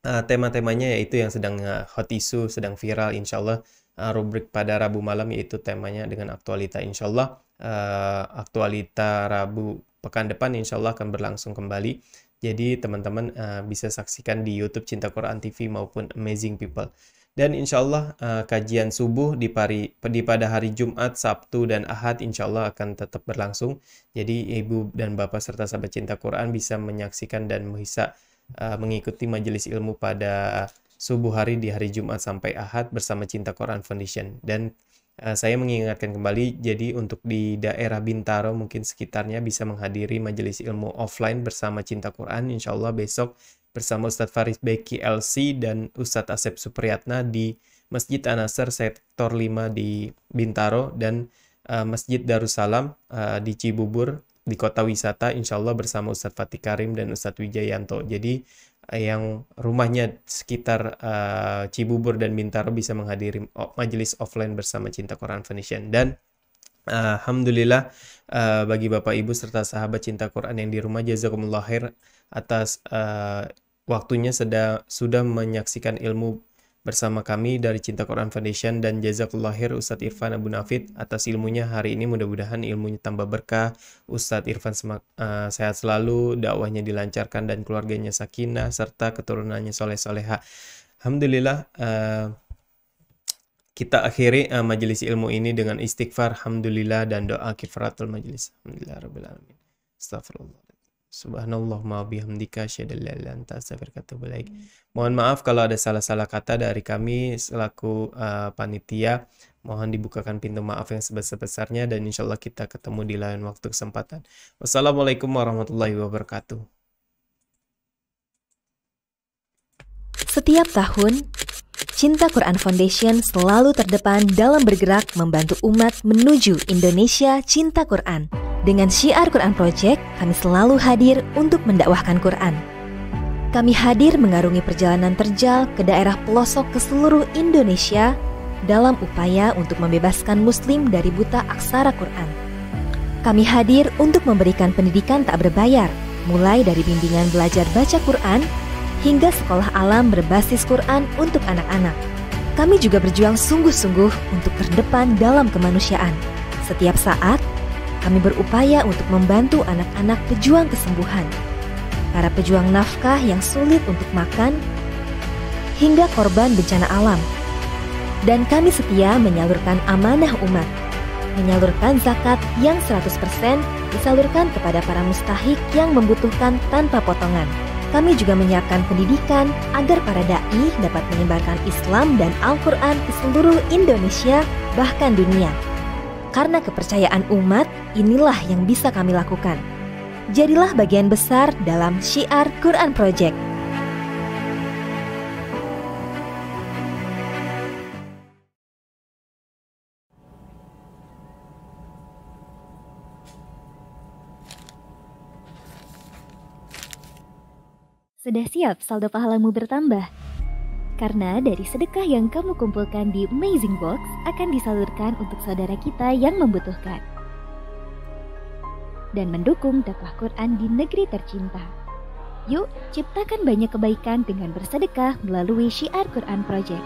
uh, tema-temanya yaitu yang sedang eh, hot isu, sedang viral. Insya Allah, uh, rubrik pada Rabu malam yaitu temanya dengan aktualita. Insya Allah, uh, aktualita Rabu pekan depan insya Allah akan berlangsung kembali. Jadi teman-teman uh, bisa saksikan di YouTube Cinta Quran TV maupun Amazing People. Dan insya Allah uh, kajian subuh di, pari, di pada hari Jumat, Sabtu, dan Ahad insya Allah akan tetap berlangsung. Jadi ibu dan bapak serta sahabat Cinta Quran bisa menyaksikan dan bisa uh, mengikuti majelis ilmu pada subuh hari di hari Jumat sampai Ahad bersama Cinta Quran Foundation. Dan Eh, saya mengingatkan kembali jadi untuk di daerah Bintaro mungkin sekitarnya bisa menghadiri majelis ilmu offline bersama Cinta Quran insya Allah besok bersama Ustadz Faris Beki LC dan Ustadz Asep Supriyatna di Masjid Anasar sektor 5 di Bintaro dan uh, Masjid Darussalam uh, di Cibubur di kota wisata insya Allah bersama Ustadz Fatih Karim dan Ustadz Wijayanto. Jadi Eh, yang rumahnya sekitar uh, Cibubur dan Bintaro bisa menghadiri majelis offline bersama Cinta Quran Foundation dan uh, alhamdulillah uh, bagi Bapak Ibu serta sahabat Cinta Quran yang di rumah jazakumullah khair atas uh, waktunya sedang sudah menyaksikan ilmu bersama kami dari Cinta Quran Foundation dan Jazakullah Khair Ustadz Irfan Abu Nafid atas ilmunya hari ini mudah-mudahan ilmunya tambah berkah Ustadz Irfan semak, uh, sehat selalu dakwahnya dilancarkan dan keluarganya sakinah serta keturunannya soleh soleha Alhamdulillah uh, kita akhiri uh, majelis ilmu ini dengan istighfar Alhamdulillah dan doa kifaratul majelis Alhamdulillah Rabbil Alamin Astagfirullah Subhanallah ma bihamdika hmm. Mohon maaf kalau ada salah-salah kata dari kami selaku uh, panitia. Mohon dibukakan pintu maaf yang sebesar-besarnya dan insya Allah kita ketemu di lain waktu kesempatan. Wassalamualaikum warahmatullahi wabarakatuh. Setiap tahun, Cinta Quran Foundation selalu terdepan dalam bergerak membantu umat menuju Indonesia Cinta Quran. Dengan Syiar Quran Project, kami selalu hadir untuk mendakwahkan Quran. Kami hadir mengarungi perjalanan terjal ke daerah pelosok ke seluruh Indonesia dalam upaya untuk membebaskan muslim dari buta aksara Quran. Kami hadir untuk memberikan pendidikan tak berbayar, mulai dari bimbingan belajar baca Quran hingga sekolah alam berbasis Quran untuk anak-anak. Kami juga berjuang sungguh-sungguh untuk terdepan dalam kemanusiaan. Setiap saat, kami berupaya untuk membantu anak-anak pejuang kesembuhan, para pejuang nafkah yang sulit untuk makan, hingga korban bencana alam. Dan kami setia menyalurkan amanah umat, menyalurkan zakat yang 100% disalurkan kepada para mustahik yang membutuhkan tanpa potongan. Kami juga menyiapkan pendidikan agar para dai dapat menyebarkan Islam dan Al-Quran ke seluruh Indonesia, bahkan dunia. Karena kepercayaan umat, inilah yang bisa kami lakukan. Jadilah bagian besar dalam Syiar Quran Project. Sudah siap saldo pahalamu bertambah? Karena dari sedekah yang kamu kumpulkan di Amazing Box akan disalurkan untuk saudara kita yang membutuhkan. Dan mendukung dakwah Quran di negeri tercinta. Yuk, ciptakan banyak kebaikan dengan bersedekah melalui Syiar Quran Project.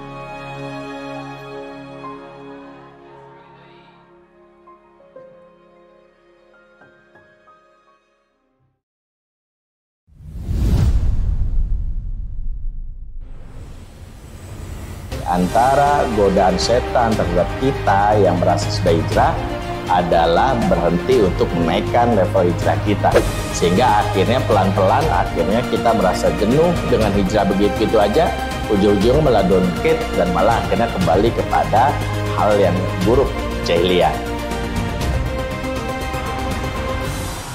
antara godaan setan terhadap kita yang merasa sudah hijrah adalah berhenti untuk menaikkan level hijrah kita sehingga akhirnya pelan-pelan akhirnya kita merasa jenuh dengan hijrah begitu itu aja ujung-ujung malah downgrade dan malah akhirnya kembali kepada hal yang buruk jahiliyah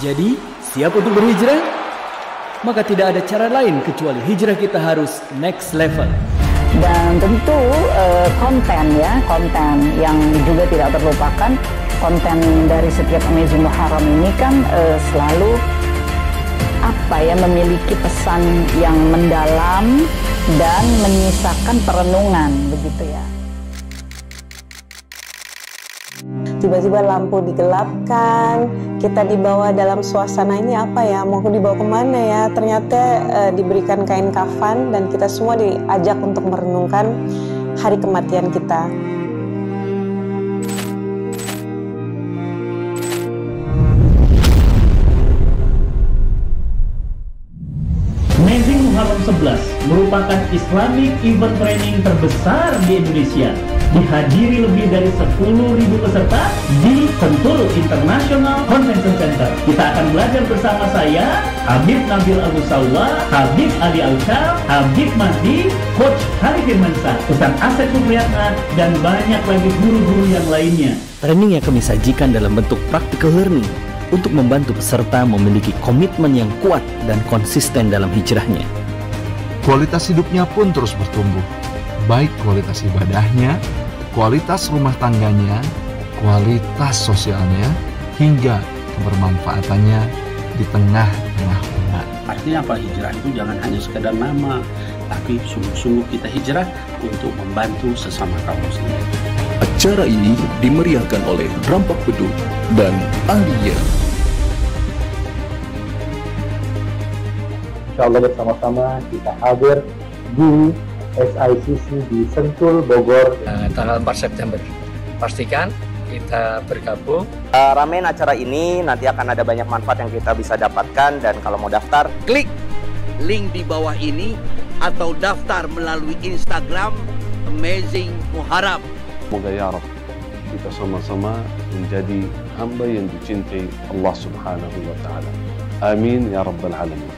jadi siap untuk berhijrah maka tidak ada cara lain kecuali hijrah kita harus next level dan tentu uh, konten ya konten yang juga tidak terlupakan konten dari setiap Amazing Muharram ini kan uh, selalu apa ya memiliki pesan yang mendalam dan menyisakan perenungan begitu ya tiba-tiba lampu digelapkan kita dibawa dalam suasana ini apa ya mau dibawa kemana ya ternyata eh, diberikan kain kafan dan kita semua diajak untuk merenungkan hari kematian kita Amazing Muharram 11 merupakan Islamic event training terbesar di Indonesia dihadiri lebih dari 10.000 peserta di Sentul International Convention Center. Kita akan belajar bersama saya, Habib Nabil Abu Sawa, Habib Ali Alka, Habib Mahdi, Coach Hari Firmansyah, Ustaz Asep Supriyatna, dan banyak lagi guru-guru yang lainnya. Training yang kami sajikan dalam bentuk practical learning untuk membantu peserta memiliki komitmen yang kuat dan konsisten dalam hijrahnya. Kualitas hidupnya pun terus bertumbuh baik kualitas ibadahnya, kualitas rumah tangganya, kualitas sosialnya, hingga kebermanfaatannya di tengah-tengah umat. Artinya apa? Hijrah itu jangan hanya sekedar nama, tapi sungguh-sungguh kita hijrah untuk membantu sesama kaum muslim. Acara ini dimeriahkan oleh Rampak Beduk dan Alia. Insya Allah bersama-sama kita hadir di SICC di Sentul, Bogor. Nah, tanggal 4 September. Pastikan kita bergabung. Uh, eh, ramein acara ini, nanti akan ada banyak manfaat yang kita bisa dapatkan dan kalau mau daftar, klik link di bawah ini atau daftar melalui Instagram Amazing Muharram. Semoga ya Rabb kita sama-sama menjadi hamba yang dicintai Allah Subhanahu wa taala. Amin ya rabbal alamin.